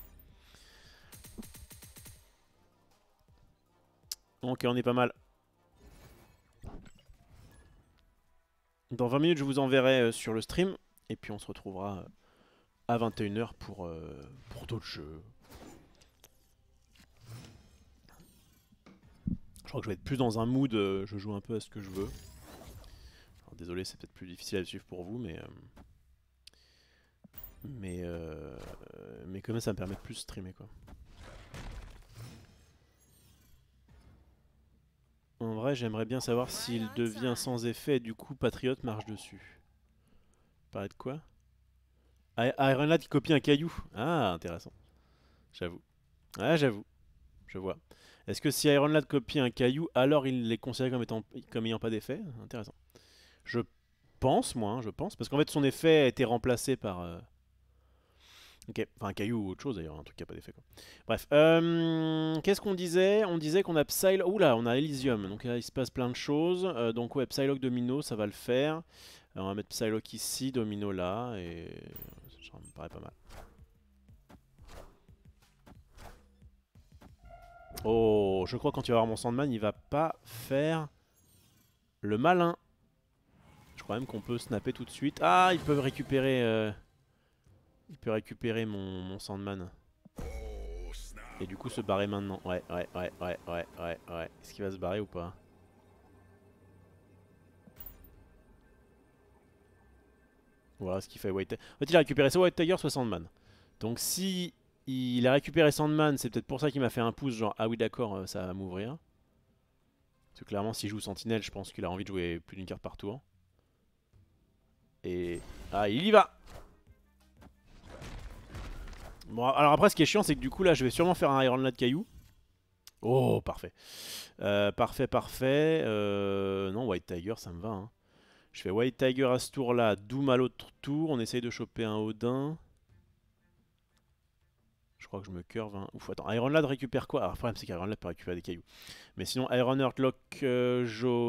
Ok, on est pas mal. Dans 20 minutes, je vous enverrai euh, sur le stream. Et puis, on se retrouvera euh, à 21h pour, euh, pour d'autres jeux. Je crois que je vais être plus dans un mood, euh, je joue un peu à ce que je veux. désolé, c'est peut-être plus difficile à suivre pour vous, mais... Euh, mais, euh, mais comme ça, me permet de plus streamer, quoi. En vrai, j'aimerais bien savoir s'il devient sans effet et du coup Patriote marche dessus. parait de quoi ah, Iron Lad qui copie un caillou. Ah, intéressant. J'avoue. Ah, j'avoue. Je vois. Est-ce que si Iron Lad copie un caillou, alors il les considère comme étant comme ayant pas d'effet Intéressant. Je pense, moi, hein, je pense. Parce qu'en fait, son effet a été remplacé par... Euh, ok, enfin un caillou ou autre chose d'ailleurs, un truc qui n'a pas d'effet. Bref, euh, qu'est-ce qu'on disait On disait qu'on a Psylocke... Oula, on a Elysium, donc là il se passe plein de choses. Euh, donc ouais, Psylocke, Domino, ça va le faire. on va mettre Psylocke ici, Domino là, et ça me paraît pas mal. Oh, je crois quand tu vas avoir mon Sandman, il va pas faire le malin. Je crois même qu'on peut snapper tout de suite. Ah, ils peuvent récupérer... Euh, il peut récupérer mon, mon Sandman. Et du coup se barrer maintenant. Ouais, ouais, ouais, ouais, ouais, ouais, Est-ce qu'il va se barrer ou pas Voilà ce qu'il fait White En fait, il a récupéré soit White Tiger, soit Sandman. Donc si il a récupéré Sandman, c'est peut-être pour ça qu'il m'a fait un pouce, genre ah oui d'accord, euh, ça va m'ouvrir. Parce que clairement, s'il joue Sentinelle, je pense qu'il a envie de jouer plus d'une carte par tour. Et... Ah, il y va Bon, alors après, ce qui est chiant, c'est que du coup, là, je vais sûrement faire un Iron Lad Caillou. Oh, parfait. Euh, parfait, parfait. Euh, non, White Tiger, ça me va. Hein. Je fais White Tiger à ce tour-là, Doom à l'autre tour. On essaye de choper un Odin. Je crois que je me curve. Hein. Ouf, attends. Iron Lad récupère quoi Alors, le problème, c'est qu'Iron Lad peut récupérer des cailloux. Mais sinon, Iron Heartlock, euh,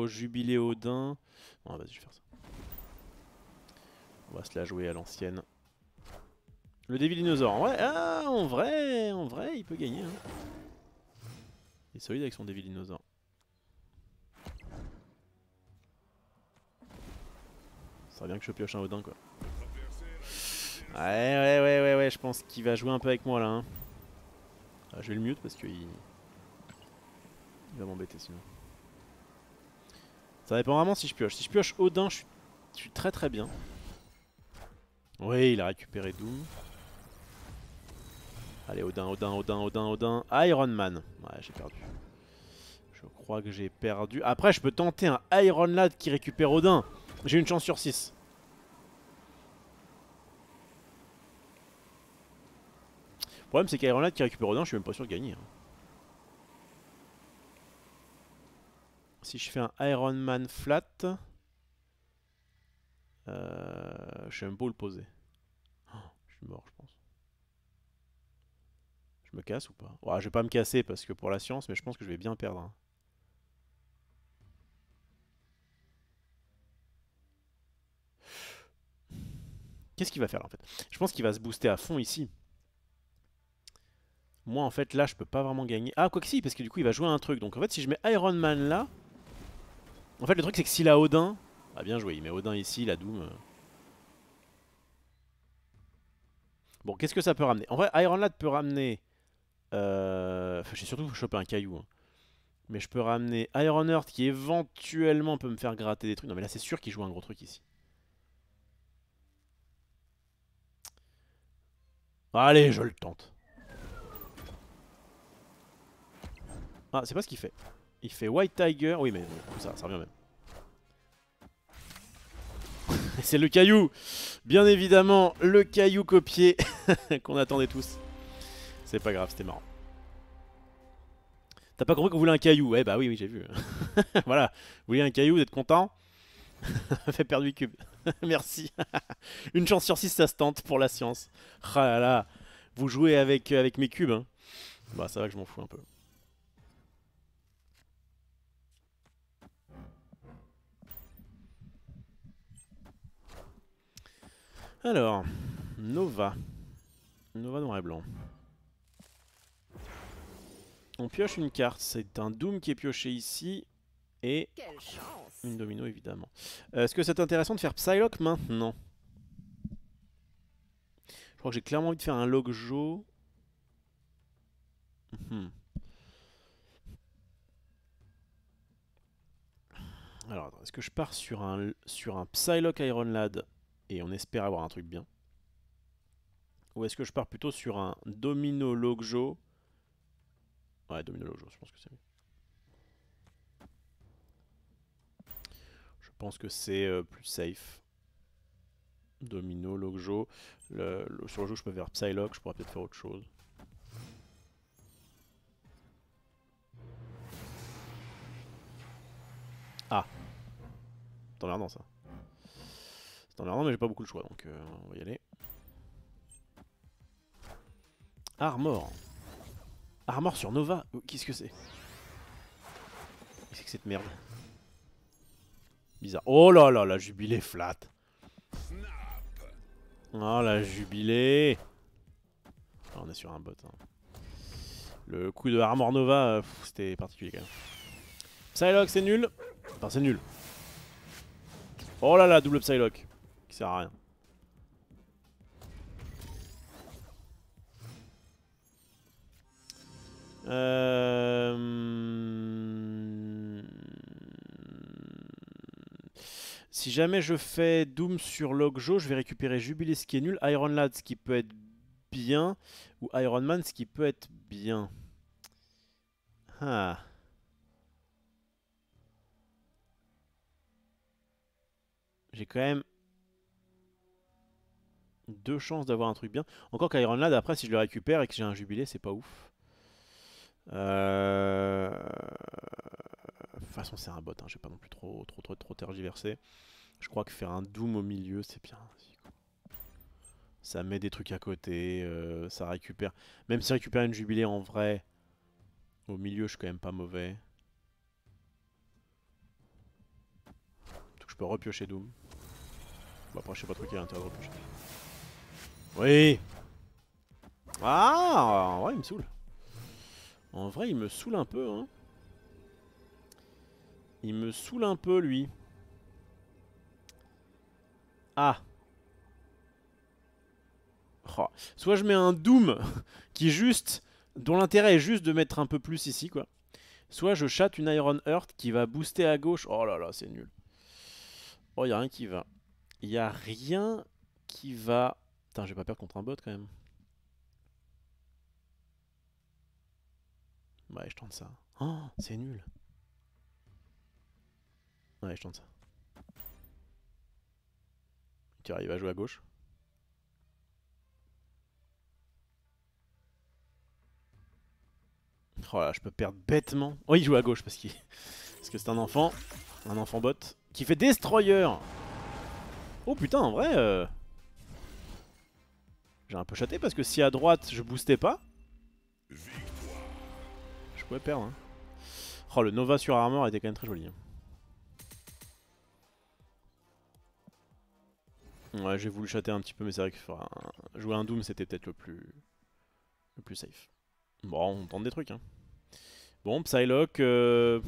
Jubilé, Odin. Bon, vas-y, je vais faire ça. On va se la jouer à l'ancienne. Le Devil Dinosaur. ouais, vrai, ah, en vrai, en vrai, il peut gagner. Hein. Il est solide avec son Devil Dinosaur. Ça serait bien que je pioche un Odin, quoi. Ouais, ouais, ouais, ouais, ouais, je pense qu'il va jouer un peu avec moi là. Hein. Ah, je vais le mute parce qu'il il va m'embêter sinon. Ça dépend vraiment si je pioche. Si je pioche Odin, je suis, je suis très très bien. Oui, il a récupéré Doom. Allez, Odin, Odin, Odin, Odin, Odin. Iron Man. Ouais, j'ai perdu. Je crois que j'ai perdu. Après, je peux tenter un Iron Lad qui récupère Odin. J'ai une chance sur 6. Le problème c'est qu'Iron qui récupère Odin, je suis même pas sûr de gagner. Hein. Si je fais un Iron Man flat, euh, je suis même pas où le poser. Oh, je suis mort je pense. Je me casse ou pas Ouais Je vais pas me casser parce que pour la science, mais je pense que je vais bien perdre. Hein. Qu'est-ce qu'il va faire là, en fait Je pense qu'il va se booster à fond ici. Moi, en fait, là, je peux pas vraiment gagner. Ah, quoi que si, parce que du coup, il va jouer un truc. Donc, en fait, si je mets Iron Man là... En fait, le truc, c'est que s'il a Odin... Ah, bien joué, il met Odin ici, la Doom... Euh. Bon, qu'est-ce que ça peut ramener En vrai, Iron Lad peut ramener... Euh... Enfin, j'ai surtout choper un caillou. Hein. Mais je peux ramener Iron Earth qui éventuellement peut me faire gratter des trucs. Non, mais là, c'est sûr qu'il joue un gros truc ici. Allez, je le tente. Ah, c'est pas ce qu'il fait. Il fait White Tiger. Oui, mais ça, ça revient même. c'est le caillou Bien évidemment, le caillou copié qu'on attendait tous. C'est pas grave, c'était marrant. T'as pas compris qu'on voulait un caillou Eh bah oui, oui, j'ai vu. voilà, vous voulez un caillou, vous êtes content Fait perdre 8 cubes. Merci. Une chance sur 6, ça se tente pour la science. Ah là vous jouez avec, euh, avec mes cubes. Hein. Bah ça va que je m'en fous un peu. Alors, Nova. Nova noir et blanc. On pioche une carte, c'est un Doom qui est pioché ici. Et une domino évidemment. Euh, est-ce que c'est intéressant de faire Psylocke maintenant Je crois que j'ai clairement envie de faire un Logjo. Mhm. Alors, est-ce que je pars sur un, sur un Psylocke Iron Lad et on espère avoir un truc bien Ou est-ce que je pars plutôt sur un Domino Logjo Ouais, Domino Logjo, je pense que c'est mieux. Je pense que c'est euh, plus safe. Domino, Logjo. sur le jeu, je peux faire Psylocke, je pourrais peut-être faire autre chose. Ah. T'emmerdant ça. Non hein, mais j'ai pas beaucoup le choix, donc euh, on va y aller. Armor. Armor sur Nova oh, Qu'est-ce que c'est Qu'est-ce que cette merde Bizarre. Oh là là, la jubilée flat. Oh ah, la jubilée. Ah, on est sur un bot. Hein. Le coup de Armor Nova, euh, c'était particulier quand même. Psylocke, c'est nul. Enfin, c'est nul. Oh là là, double Psylocke. Ça sert à rien. Euh, si jamais je fais Doom sur Logjo, je vais récupérer Jubilé ce qui est nul, Iron Lad ce qui peut être bien, ou Iron Man ce qui peut être bien. Ah. J'ai quand même deux chances d'avoir un truc bien. Encore qu'Iron Lad, après, si je le récupère et que j'ai un jubilé, c'est pas ouf. Euh, de toute façon, c'est un bot, hein. j'ai pas non plus trop, trop, trop, trop tergiversé. Je crois que faire un Doom au milieu, c'est bien. Ça met des trucs à côté, euh, ça récupère. Même si récupère une jubilé en vrai, au milieu, je suis quand même pas mauvais. Donc je peux repiocher Doom. Bon, après, je sais pas trop qui est l'intérêt de repiocher. Oui Ah En vrai, il me saoule. En vrai, il me saoule un peu, hein. Il me saoule un peu, lui. Ah oh. Soit je mets un Doom qui juste... dont l'intérêt est juste de mettre un peu plus ici, quoi. Soit je chatte une Iron Earth qui va booster à gauche. Oh là là, c'est nul. Oh, il a rien qui va. Il n'y a rien qui va. Putain, j'ai pas peur contre un bot quand même. Ouais, je tente ça. Oh, c'est nul. Ouais, je tente ça. Tu arrives à jouer à gauche Oh là, je peux perdre bêtement. Oh, il joue à gauche parce, qu'il parce que c'est un enfant. Un enfant bot qui fait Destroyer. Oh putain, en vrai, euh, j'ai un peu châté parce que si à droite je boostais pas, je pouvais perdre. Hein. Oh, le Nova sur Armor était quand même très joli. Hein. Ouais, j'ai voulu chater un petit peu, mais c'est vrai que jouer un Doom c'était peut-être le plus, le plus safe. Bon, on tente des trucs. Hein. Bon, Psylocke. Euh...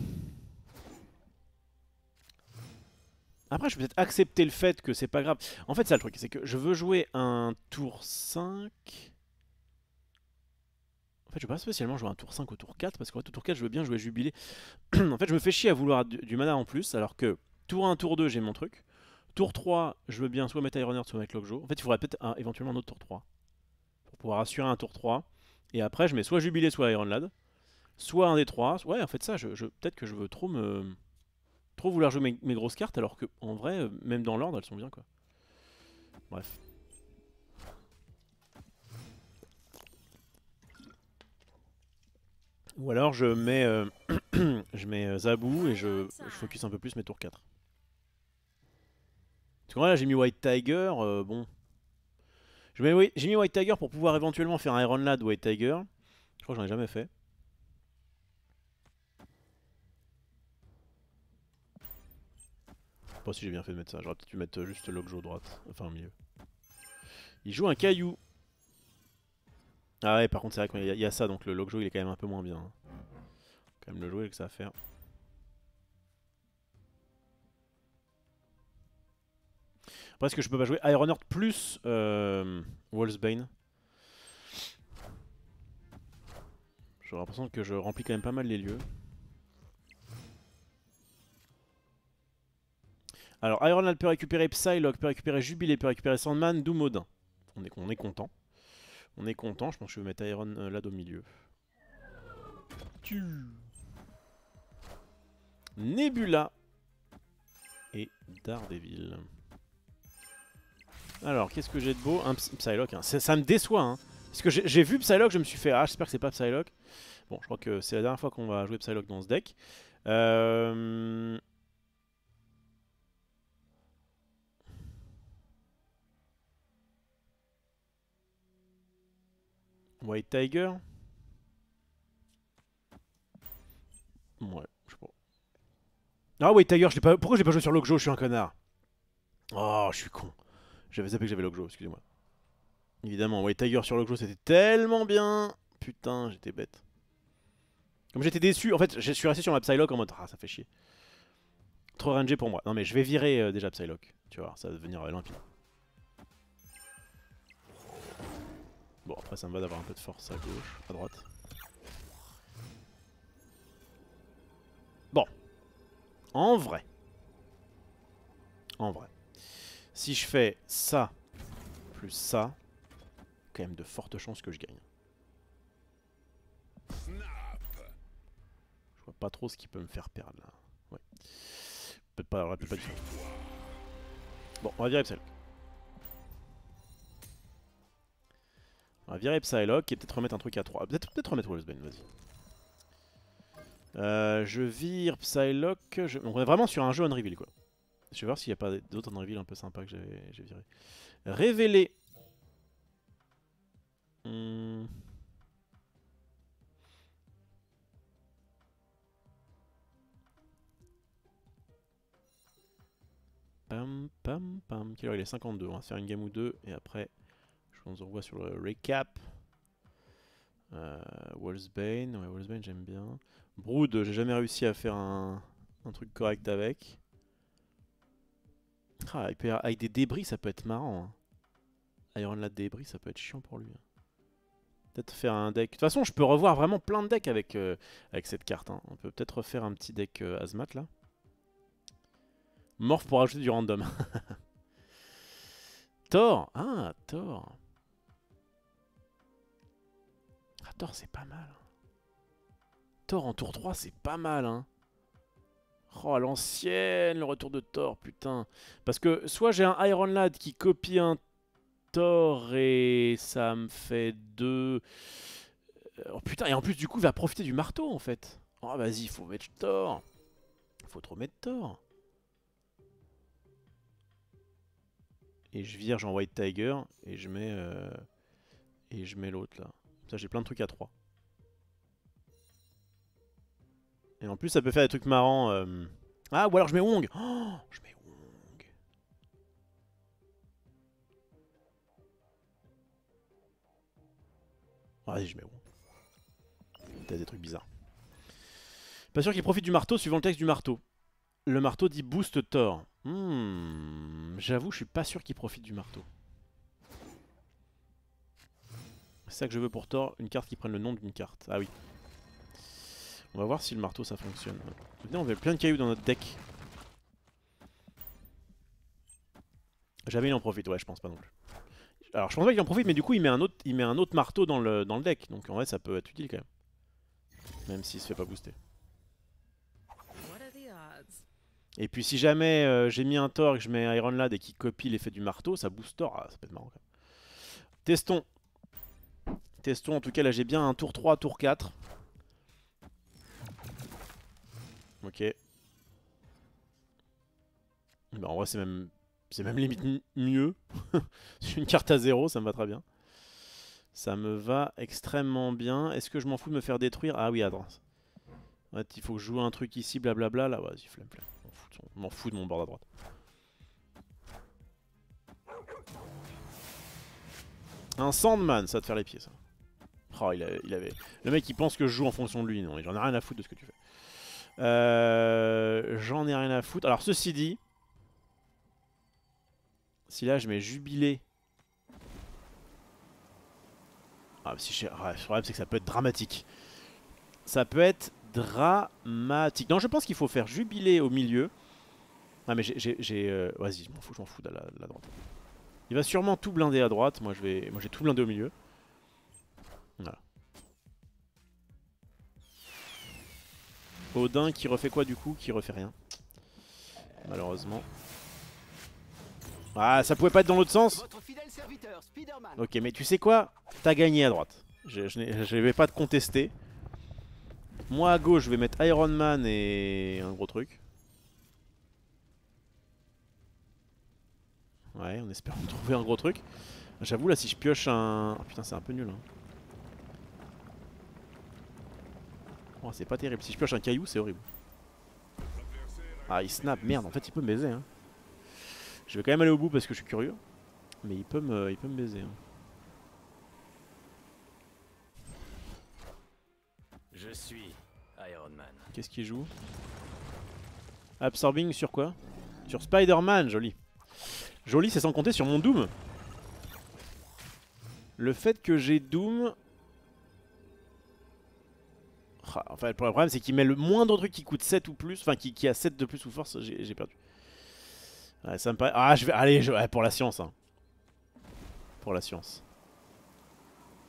Après, je vais peut-être accepter le fait que c'est pas grave. En fait, ça le truc, c'est que je veux jouer un tour 5. En fait, je veux pas spécialement jouer un tour 5 au tour 4, parce qu'en fait, au tour 4, je veux bien jouer Jubilé. en fait, je me fais chier à vouloir du, mana en plus, alors que tour 1, tour 2, j'ai mon truc. Tour 3, je veux bien soit mettre Iron soit mettre Lockjaw. En fait, il faudrait peut-être éventuellement un autre tour 3. Pour pouvoir assurer un tour 3. Et après, je mets soit Jubilé, soit Iron Lad. Soit un des 3. Ouais, en fait, ça, je peut-être que je veux trop me trop vouloir jouer mes, grosses cartes alors que en vrai, euh, même dans l'ordre, elles sont bien quoi. Bref. Ou alors je mets, euh, je mets euh, Zabou et je, focus un peu plus mes tours 4. Parce que là j'ai mis White Tiger, bon. J'ai mis, oui, mis White Tiger pour pouvoir éventuellement faire un Iron Lad White Tiger. Je crois que j'en ai jamais fait. Pas si j'ai bien fait de mettre ça, j'aurais peut-être dû mettre juste l'objet au droite, enfin au milieu. Il joue un caillou. Ah ouais, par contre, c'est vrai qu'il y, a ça, donc le Logjo il est quand même un peu moins bien. Hein. Quand même le jouer avec ça à faire. Après, est-ce que je peux pas jouer Iron plus euh, J'ai l'impression que je remplis quand même pas mal les lieux. Alors, Iron peut récupérer Psylocke, peut récupérer Jubilé, peut récupérer Sandman, Doom Odin. On est, content. On est content, je pense que je vais mettre Iron euh, Lad au milieu. Nebula et Daredevil. Alors, qu'est-ce que j'ai de beau Un Psylocke, ça, hein. ça, me déçoit. Hein. Parce que j'ai vu Psylocke, je me suis fait... Ah, j'espère que c'est pas Psylocke. Bon, je crois que c'est la dernière fois qu'on va jouer Psylocke dans ce deck. Euh... White Tiger Ouais, je sais pas. Ah, White Tiger, je pas... pourquoi j'ai pas joué sur Lockjaw, Je suis un connard. Oh, je suis con. J'avais zappé que j'avais Logjo, excusez-moi. Évidemment, White Tiger sur Lockjaw c'était tellement bien Putain, j'étais bête. Comme j'étais déçu, en fait, je suis resté sur ma Psylocke en mode « Ah, ça fait chier ». Trop rangé pour moi. Non mais je vais virer euh, déjà Psylocke, tu vois, ça va devenir euh, limpide. Bon, après ça me va d'avoir un peu de force à gauche, à droite. Bon. En vrai. En vrai. Si je fais ça, plus ça, quand même de fortes chances que je gagne. Je vois pas trop ce qui peut me faire perdre là. Ouais. Peut-être pas, peut pas Bon, on va dire celle. On va virer Psylocke et peut-être remettre un truc à 3. Peut-être peut remettre Wolfsbane, vas-y. Euh, je vire Psylocke. On est vraiment sur un jeu Unreveal quoi. Je vais voir s'il n'y a pas d'autres Unreveal un peu sympa que j'ai viré. Révéler. Hmm. Pam, pam, pam. Quelle heure il est 52. On va se faire une game ou deux et après on se revoit sur le recap. Wallsbane, euh, Wolfsbane, ouais, Wolfsbane j'aime bien. Brood, j'ai jamais réussi à faire un, truc correct avec. Ah, avec des débris, ça peut être marrant. Hein. Iron Lad débris, ça peut être chiant pour lui. Hein. Peut-être faire un deck. De toute façon, je peux revoir vraiment plein de decks avec, euh, cette carte. Hein. On peut peut-être refaire un petit deck euh, Azmat là. Morph pour ajouter du random. Thor Ah, Thor Thor, c'est pas mal. Hein. Thor en tour 3, c'est pas mal, hein. Oh, l'ancienne, le retour de Thor, putain. Parce que soit j'ai un Iron Lad qui copie un Thor et ça me fait deux... Euh, oh putain, et en plus du coup, il va profiter du marteau, en fait. Oh, vas-y, il faut mettre Thor. Faut trop mettre Thor. Et je vire en White Tiger et je mets... Euh, et je mets l'autre, là j'ai plein de trucs à 3. Et en plus, ça peut faire des trucs marrants. Euh, ah, ou alors je mets Wong oh, Je mets Wong. Ah, vas-y, je mets Wong. T'as des trucs bizarres. Pas sûr qu'il profite du marteau suivant le texte du marteau. Le marteau dit boost Thor. Hmm, J'avoue, je suis pas sûr qu'il profite du marteau. C'est ça que je veux pour Thor, une carte qui prenne le nom d'une carte. Ah oui. On va voir si le marteau ça fonctionne. on avait plein de cailloux dans notre deck. Jamais il en profite, ouais, je pense pas non plus. Alors je pense pas qu'il en profite, mais du coup il met un autre, il met un autre marteau dans le, dans le deck. Donc en vrai ça peut être utile quand même. Même s'il se fait pas booster. Et puis si jamais euh, j'ai mis un Thor et que je mets Iron Lad et qu'il copie l'effet du marteau, ça booste Thor. Ah, ça peut être marrant quand même. Testons Testons, en tout cas là j'ai bien un tour 3, tour 4. Ok. Bah en vrai c'est même c'est même limite mieux. une carte à zéro, ça me va très bien. Ça me va extrêmement bien. Est-ce que je m'en fous de me faire détruire Ah oui, attends. En fait, il faut que je joue un truc ici, blablabla. Là, vas-y, flemme, flemme. m'en fous de mon bord à droite. Un Sandman, ça va te faire les pieds, ça. Oh, il, avait, Le mec, il pense que je joue en fonction de lui. Non, j'en ai rien à foutre de ce que tu fais. Euh, j'en ai rien à foutre. Alors, ceci dit, si là je mets jubilé. Ah, si je... le problème, c'est que ça peut être dramatique. Ça peut être dramatique. Non, je pense qu'il faut faire jubilé au milieu. Ah, mais j'ai. Euh... Vas-y, je m'en fous, je m'en fous de la, la droite. Il va sûrement tout blinder à droite. Moi, je vais, moi, j'ai tout blindé au milieu. Odin qui refait quoi du coup Qui refait rien. Malheureusement. Ah, ça pouvait pas être dans l'autre sens Ok, mais tu sais quoi T'as gagné à droite. Je, vais pas te contester. Moi à gauche, je vais mettre Iron Man et un gros truc. Ouais, on espère trouver un gros truc. J'avoue, là, si je pioche un... Ah, putain, c'est un peu nul. Hein. Oh, c'est pas terrible. Si je pioche un caillou, c'est horrible. Ah, il snap. Merde, en fait, il peut me baiser. Hein. Je vais quand même aller au bout parce que je suis curieux. Mais il peut me, il peut me baiser. Hein. Je suis Iron Man. Qu'est-ce qu'il joue Absorbing sur quoi Sur Spider-Man, joli. Joli, c'est sans compter sur mon Doom. Le fait que j'ai Doom, Enfin, le problème, c'est qu'il met le moindre truc qui coûte 7 ou plus, enfin qui, a 7 de plus ou force, j'ai perdu. Ouais, ça me paraît... Ah, je vais... Allez, pour la science. Hein. Pour la science.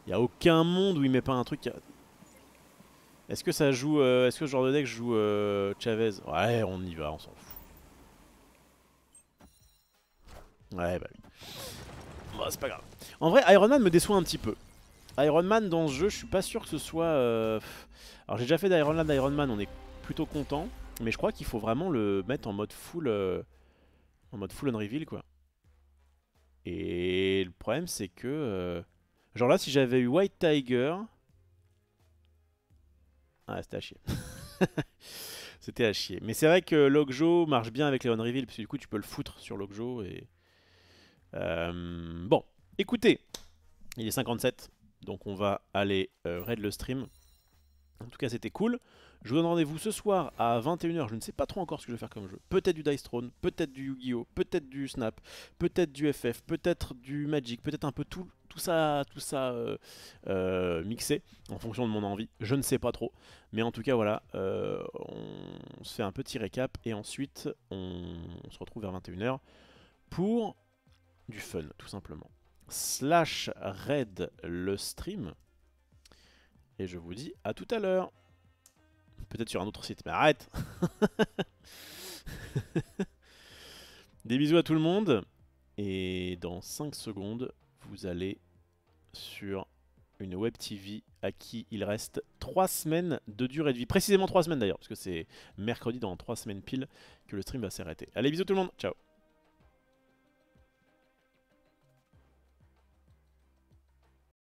Il a aucun monde où il met pas un truc... Est-ce que ça joue... Euh, est-ce que ce genre de deck joue euh, Chavez Ouais, on y va, on s'en fout. Ouais, bah oui. Bon, c'est pas grave. En vrai, Iron Man me déçoit un petit peu. Iron Man dans ce jeu, je suis pas sûr que ce soit... Euh, alors j'ai déjà fait d'Iron Lad, Iron Man, on est plutôt content. Mais je crois qu'il faut vraiment le mettre en mode full, euh, en mode full on-reveal quoi. Et le problème c'est que... Euh, genre là si j'avais eu White Tiger... Ah c'était à chier. c'était à chier. Mais c'est vrai que Logjo marche bien avec les on-reveal parce que du coup tu peux le foutre sur Logjo et... Euh, bon, écoutez, il est 57, donc on va aller raid le stream. En tout cas, c'était cool. Je vous donne rendez-vous ce soir à 21h. Je ne sais pas trop encore ce que je vais faire comme jeu. Peut-être du Dice Throne, peut-être du Yu-Gi-Oh!, peut-être du Snap, peut-être du FF, peut-être du Magic, peut-être un peu tout, tout ça, tout ça euh, euh, mixé en fonction de mon envie. Je ne sais pas trop. Mais en tout cas, voilà, euh, on se fait un petit récap et ensuite on, se retrouve vers 21h pour du fun, tout simplement. Slash Red le stream et je vous dis à tout à l'heure. Peut-être sur un autre site, mais arrête Des bisous à tout le monde. Et dans 5 secondes, vous allez sur une web TV à qui il reste 3 semaines de durée de vie. Précisément 3 semaines d'ailleurs, parce que c'est mercredi dans 3 semaines pile que le stream va s'arrêter. Allez, bisous tout le monde, ciao